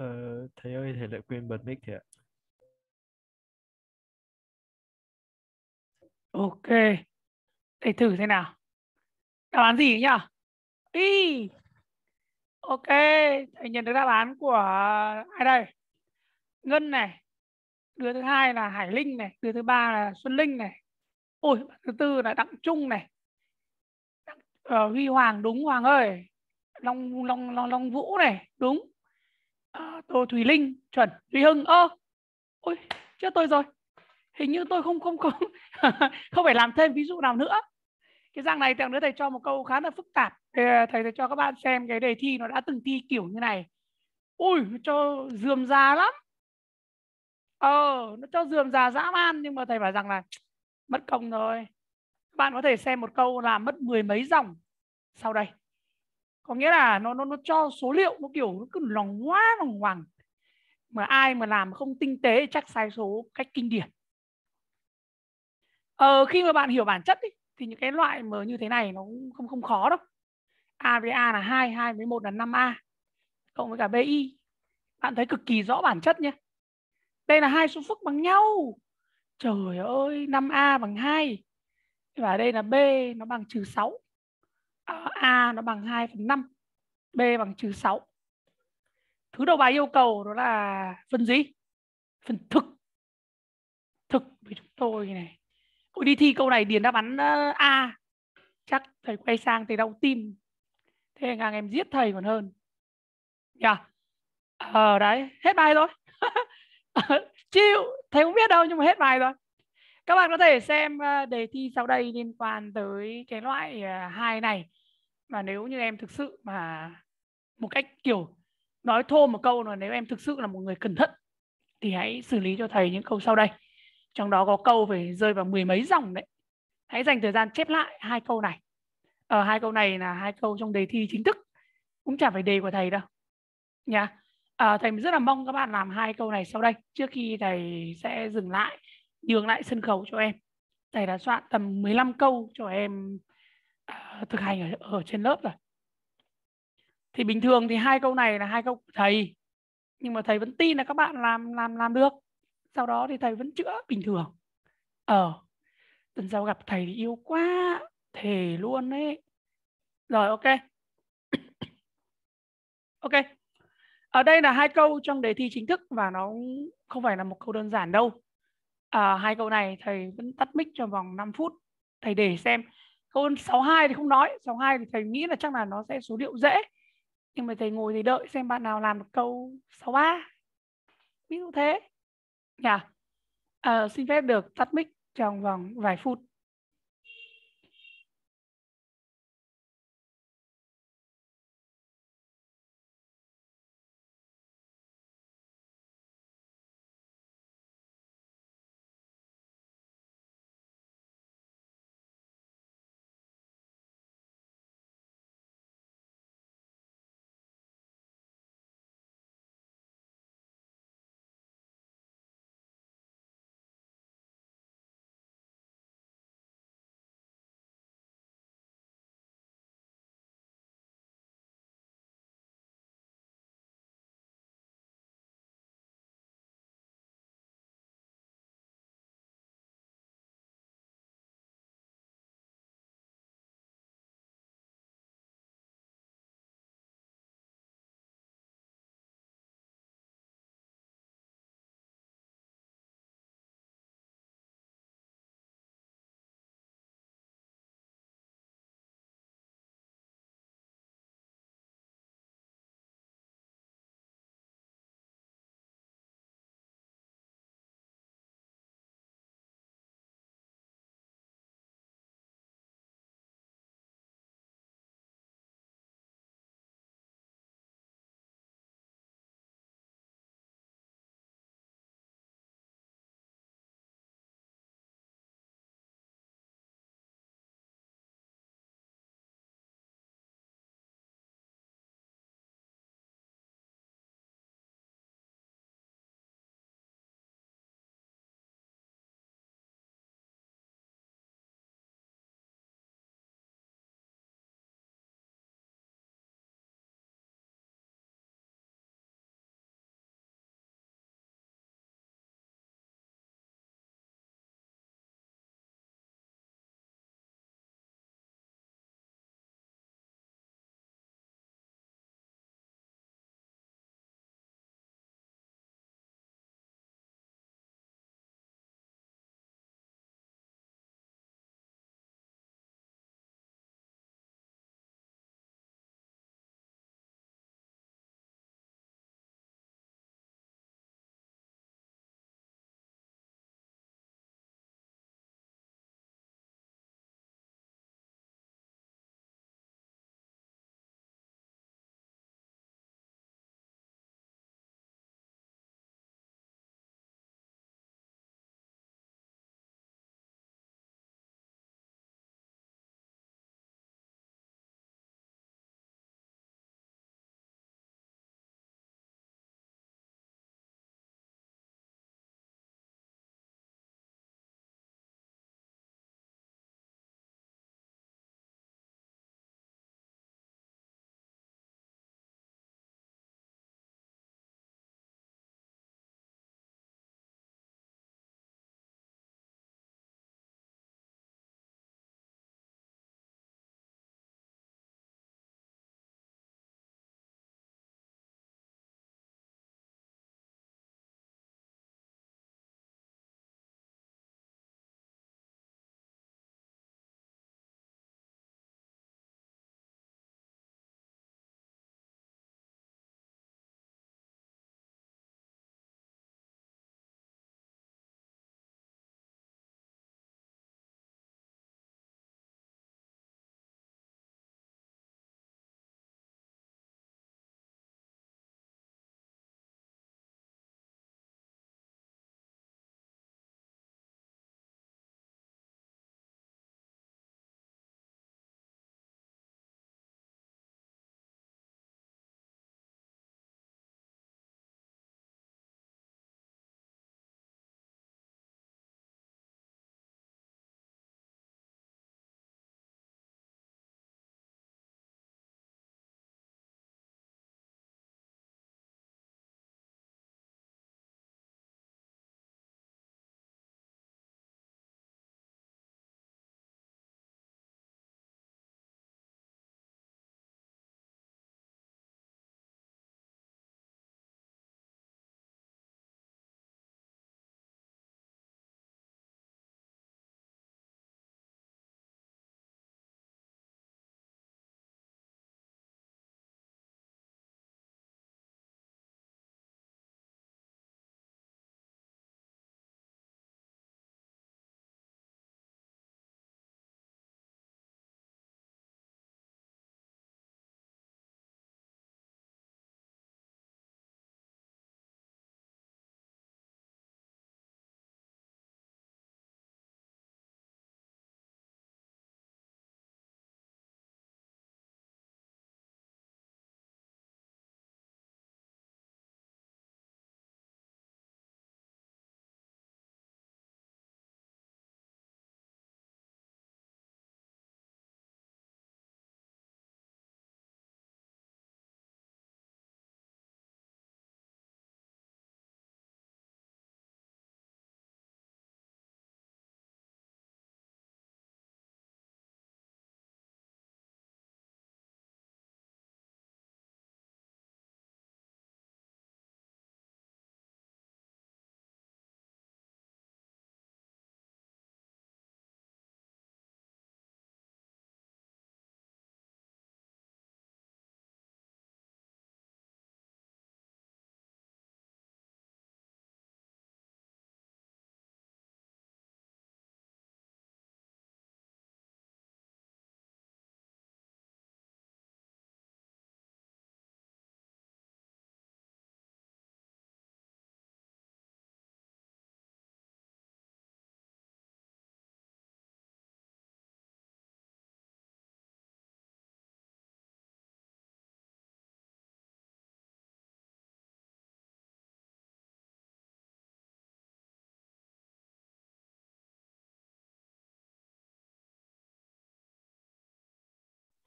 Ờ, thầy ơi, thầy lại quên bật mic thầy ạ. Ok. Thầy thử thế nào. Đáp án gì nhá? Y. Ok, thầy nhận được đáp án của ai đây? Ngân này. Đứa thứ hai là Hải Linh này, đứa thứ ba là Xuân Linh này. Ôi, thứ tư là Đặng Trung này. Đặng, uh, Huy Hoàng đúng Hoàng ơi. Long Long Long Long Vũ này, đúng À, Tô Thùy Linh, chuẩn, duy Hưng. Ơ. À, ôi, chết tôi rồi. Hình như tôi không không không *laughs* không phải làm thêm ví dụ nào nữa. Cái dạng này thằng nữa thầy cho một câu khá là phức tạp. Thầy thầy cho các bạn xem cái đề thi nó đã từng thi kiểu như này. Ui, cho dườm già lắm. Ờ, nó cho dườm già dã man nhưng mà thầy bảo rằng là mất công rồi. bạn có thể xem một câu là mất mười mấy dòng sau đây có nghĩa là nó nó nó cho số liệu nó kiểu nó cứ lòng hoa lòng hoàng mà ai mà làm không tinh tế chắc sai số cách kinh điển ờ, khi mà bạn hiểu bản chất ý, thì những cái loại mà như thế này nó cũng không không khó đâu a với a là hai hai với một là 5 a cộng với cả bi bạn thấy cực kỳ rõ bản chất nhé đây là hai số phức bằng nhau trời ơi 5a bằng 2 và đây là b nó bằng trừ 6 Ờ, A nó bằng 2 phần 5, B bằng trừ 6. Thứ đầu bài yêu cầu đó là phần gì? Phần thực. Thực với chúng tôi này. Ôi đi thi câu này điền đáp án ờ, A. Chắc thầy quay sang thầy đau tim. Thế ngang em giết thầy còn hơn. Dạ, Yeah. Ờ đấy, hết bài rồi. *laughs* Chịu, thầy không biết đâu nhưng mà hết bài rồi. Các bạn có thể xem ờ, đề thi sau đây liên quan tới cái loại hai này và nếu như em thực sự mà một cách kiểu nói thô một câu là nếu em thực sự là một người cẩn thận thì hãy xử lý cho thầy những câu sau đây trong đó có câu phải rơi vào mười mấy dòng đấy hãy dành thời gian chép lại hai câu này ở ờ, hai câu này là hai câu trong đề thi chính thức cũng chả phải đề của thầy đâu nha à, thầy rất là mong các bạn làm hai câu này sau đây trước khi thầy sẽ dừng lại nhường lại sân khấu cho em thầy đã soạn tầm 15 câu cho em Ờ, thực hành ở, ở trên lớp rồi thì bình thường thì hai câu này là hai câu của thầy nhưng mà thầy vẫn tin là các bạn làm làm làm được sau đó thì thầy vẫn chữa bình thường ờ tuần sau gặp thầy thì yêu quá thề luôn ấy rồi ok *coughs* ok ở đây là hai câu trong đề thi chính thức và nó không phải là một câu đơn giản đâu à, hai câu này thầy vẫn tắt mic cho vòng 5 phút thầy để xem câu 62 thì không nói 62 thì thầy nghĩ là chắc là nó sẽ số liệu dễ nhưng mà thầy ngồi thì đợi xem bạn nào làm được câu 63 ví dụ thế nhà yeah. Ờ, à, xin phép được tắt mic trong vòng vài phút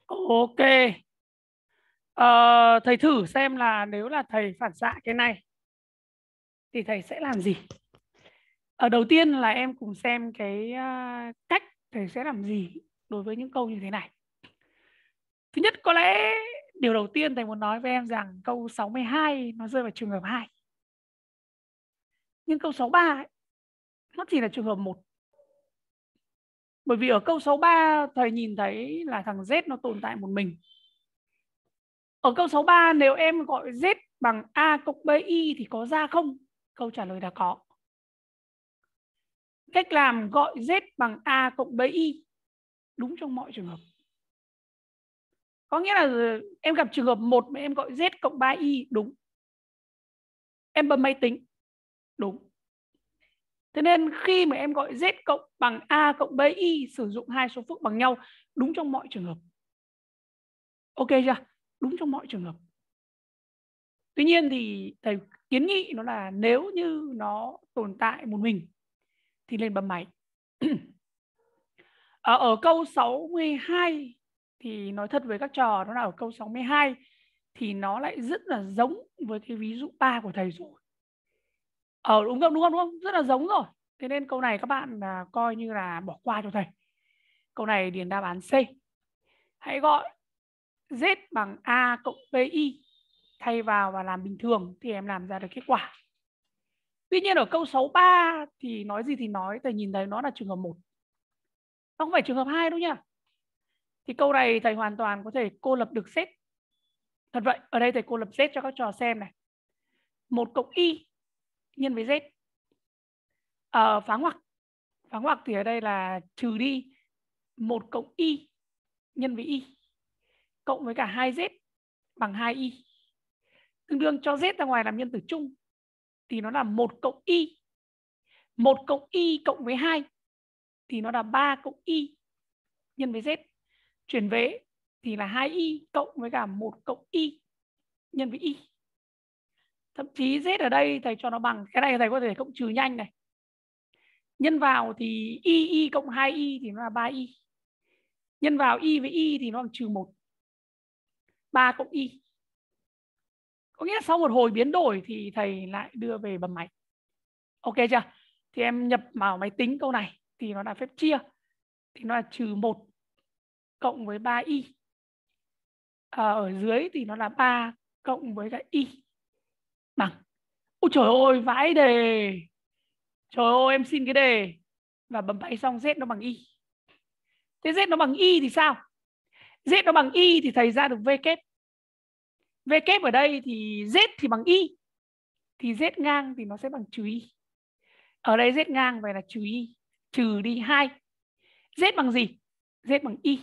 Ok. À, thầy thử xem là nếu là thầy phản xạ cái này thì thầy sẽ làm gì? Ở ờ, đầu tiên là em cùng xem cái ờ, cách thầy sẽ làm gì đối với những câu như thế này. Thứ nhất có lẽ điều đầu tiên thầy muốn nói với em rằng câu 62 nó rơi vào trường hợp 2. Nhưng câu 63 ấy, nó chỉ là trường hợp 1. Bởi vì ở câu 63 thầy nhìn thấy là thằng Z nó tồn tại một mình. Ở câu 63 nếu em gọi Z bằng A cộng BI thì có ra không? Câu trả lời là có. Cách làm gọi Z bằng A cộng BI đúng trong mọi trường hợp. Có nghĩa là em gặp trường hợp 1 mà em gọi Z cộng 3Y đúng. Em bấm máy tính đúng. Thế nên khi mà em gọi Z cộng bằng A cộng BI sử dụng hai số phức bằng nhau đúng trong mọi trường hợp. Ok chưa? Đúng trong mọi trường hợp. Tuy nhiên thì thầy kiến nghị nó là nếu như nó tồn tại một mình thì lên bấm máy. ở, *clears throat* ờ, ở câu 62 thì nói thật với các trò đó là ở câu 62 thì nó lại rất là giống với cái ví dụ 3 của thầy rồi ờ đúng không đúng không đúng không rất là giống rồi thế nên câu này các bạn à, coi như là bỏ qua cho thầy câu này điền đáp án C hãy gọi z bằng a cộng bi thay vào và làm bình thường thì em làm ra được kết quả tuy nhiên ở câu 63 thì nói gì thì nói thầy nhìn thấy nó là trường hợp một nó không phải trường hợp hai đâu nha thì câu này thầy hoàn toàn có thể cô lập được z thật vậy ở đây thầy cô lập z cho các trò xem này một cộng y nhân với z ở ờ, phá ngoặc phá ngoặc thì ở đây là trừ đi một cộng y nhân với y cộng với cả 2z bằng 2y tương đương cho z ra ngoài làm nhân tử chung thì nó là một cộng y một cộng y cộng với 2 thì nó là 3 cộng y nhân với z chuyển về thì là 2y cộng với cả một cộng y nhân với y thậm chí z ở đây thầy cho nó bằng cái này thầy có thể cộng trừ nhanh này nhân vào thì y y cộng 2 y thì nó là 3 y nhân vào y với y thì nó bằng trừ một 3 cộng y có nghĩa là sau một hồi biến đổi thì thầy lại đưa về bấm máy ok chưa thì em nhập vào máy tính câu này thì nó là phép chia thì nó là trừ một cộng với 3y à, ờ, ở dưới thì nó là 3 cộng với cả y bằng ôi trời ơi vãi đề trời ơi em xin cái đề và bấm máy xong z nó bằng y thế z nó bằng y thì sao z nó bằng y thì thầy ra được v kép v kép ở đây thì z thì bằng y thì z ngang thì nó sẽ bằng trừ y ở đây z ngang vậy là trừ y trừ đi hai, z bằng gì z bằng y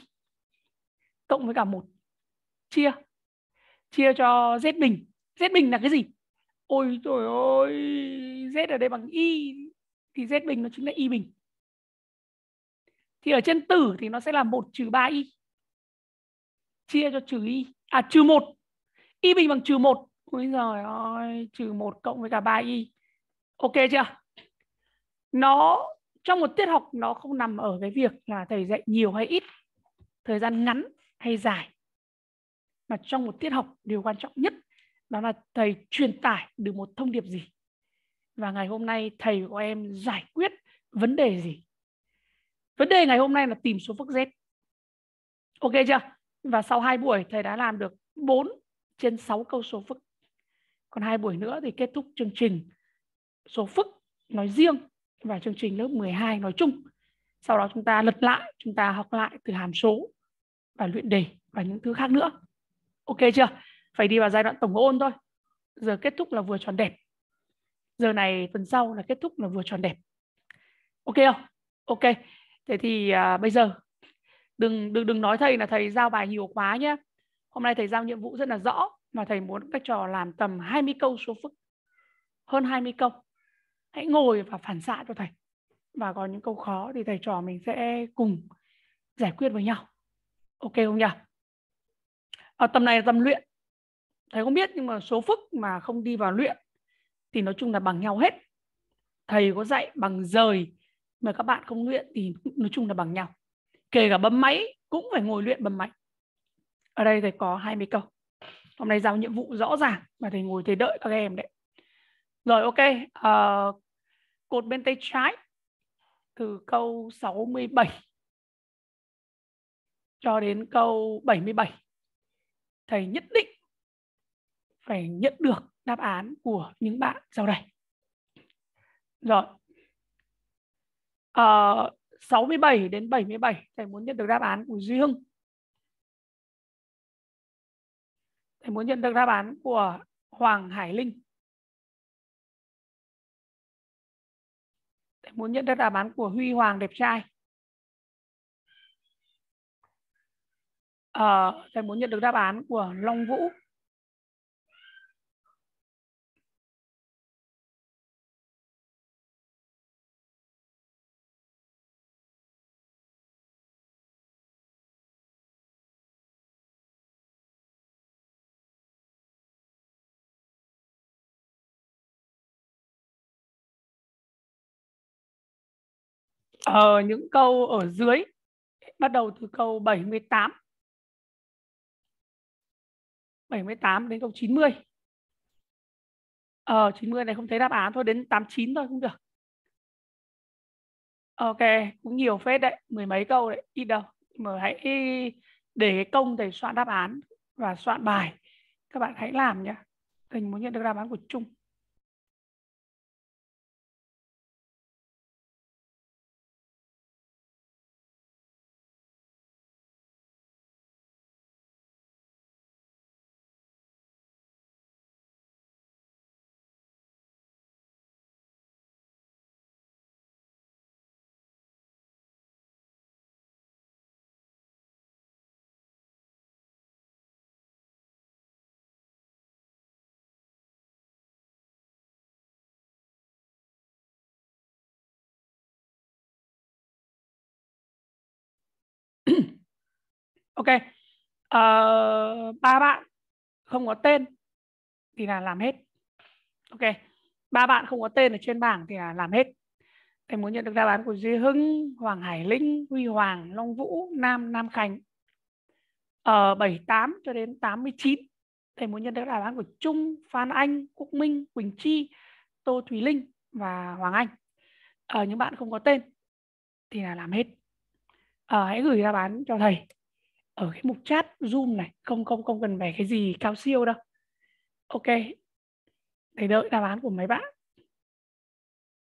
cộng với cả một chia chia cho z bình z bình là cái gì ôi trời ơi z ở đây bằng y thì z bình nó chính là y bình thì ở trên tử thì nó sẽ là 1 trừ 3 y chia cho trừ y à trừ 1 y bình bằng trừ 1 ôi giời ơi trừ 1 cộng với cả 3 y ok chưa nó trong một tiết học nó không nằm ở cái việc là thầy dạy nhiều hay ít thời gian ngắn hay dài mà trong một tiết học điều quan trọng nhất đó là thầy truyền tải được một thông điệp gì và ngày hôm nay thầy của em giải quyết vấn đề gì vấn đề ngày hôm nay là tìm số phức z ok chưa và sau hai buổi thầy đã làm được 4 trên 6 câu số phức còn hai buổi nữa thì kết thúc chương trình số phức nói riêng và chương trình lớp 12 nói chung sau đó chúng ta lật lại chúng ta học lại từ hàm số và luyện đề và những thứ khác nữa ok chưa phải đi vào giai đoạn tổng ôn thôi giờ kết thúc là vừa tròn đẹp giờ này tuần sau là kết thúc là vừa tròn đẹp ok không ok thế thì à, bây giờ đừng đừng đừng nói thầy là thầy giao bài nhiều quá nhé hôm nay thầy giao nhiệm vụ rất là rõ mà thầy muốn các trò làm tầm 20 câu số phức hơn 20 câu hãy ngồi và phản xạ cho thầy và có những câu khó thì thầy trò mình sẽ cùng giải quyết với nhau ok không nhỉ ở à, tầm này là tầm luyện thầy không biết nhưng mà số phức mà không đi vào luyện thì nói chung là bằng nhau hết thầy có dạy bằng rời mà các bạn không luyện thì nói chung là bằng nhau kể cả bấm máy cũng phải ngồi luyện bấm máy ở đây thầy có 20 câu hôm nay giao nhiệm vụ rõ ràng mà thầy ngồi thầy đợi các em đấy rồi ok à, cột bên tay trái từ câu 67 cho đến câu 77 thầy nhất định phải nhận được đáp án của những bạn sau đây. Rồi. À, ờ, 67 đến 77 thầy muốn nhận được đáp án của Duy Hưng. Thầy muốn nhận được đáp án của Hoàng Hải Linh. Thầy muốn nhận được đáp án của Huy Hoàng đẹp trai. À, thầy muốn nhận được đáp án của Long Vũ. ở ờ, những câu ở dưới bắt đầu từ câu 78 78 đến câu 90 ờ, 90 này không thấy đáp án thôi đến 89 thôi cũng được ok cũng nhiều phết đấy mười mấy câu đấy ít đâu mà hãy để cái công thầy soạn đáp án và soạn bài các bạn hãy làm nhé thầy muốn nhận được đáp án của chung ok ờ, ba uh, bạn không có tên thì là làm hết ok ba bạn không có tên ở trên bảng thì là làm hết thầy muốn nhận được đáp án của duy hưng hoàng hải linh huy hoàng long vũ nam nam khánh ở uh, 78 cho đến 89 thầy muốn nhận được đáp án của trung phan anh quốc minh quỳnh chi tô Thùy linh và hoàng anh ở ờ, uh, những bạn không có tên thì là làm hết uh, hãy gửi đáp án cho thầy ở cái mục chat zoom này không không không cần phải cái gì cao siêu đâu ok để đợi đáp án của mấy bạn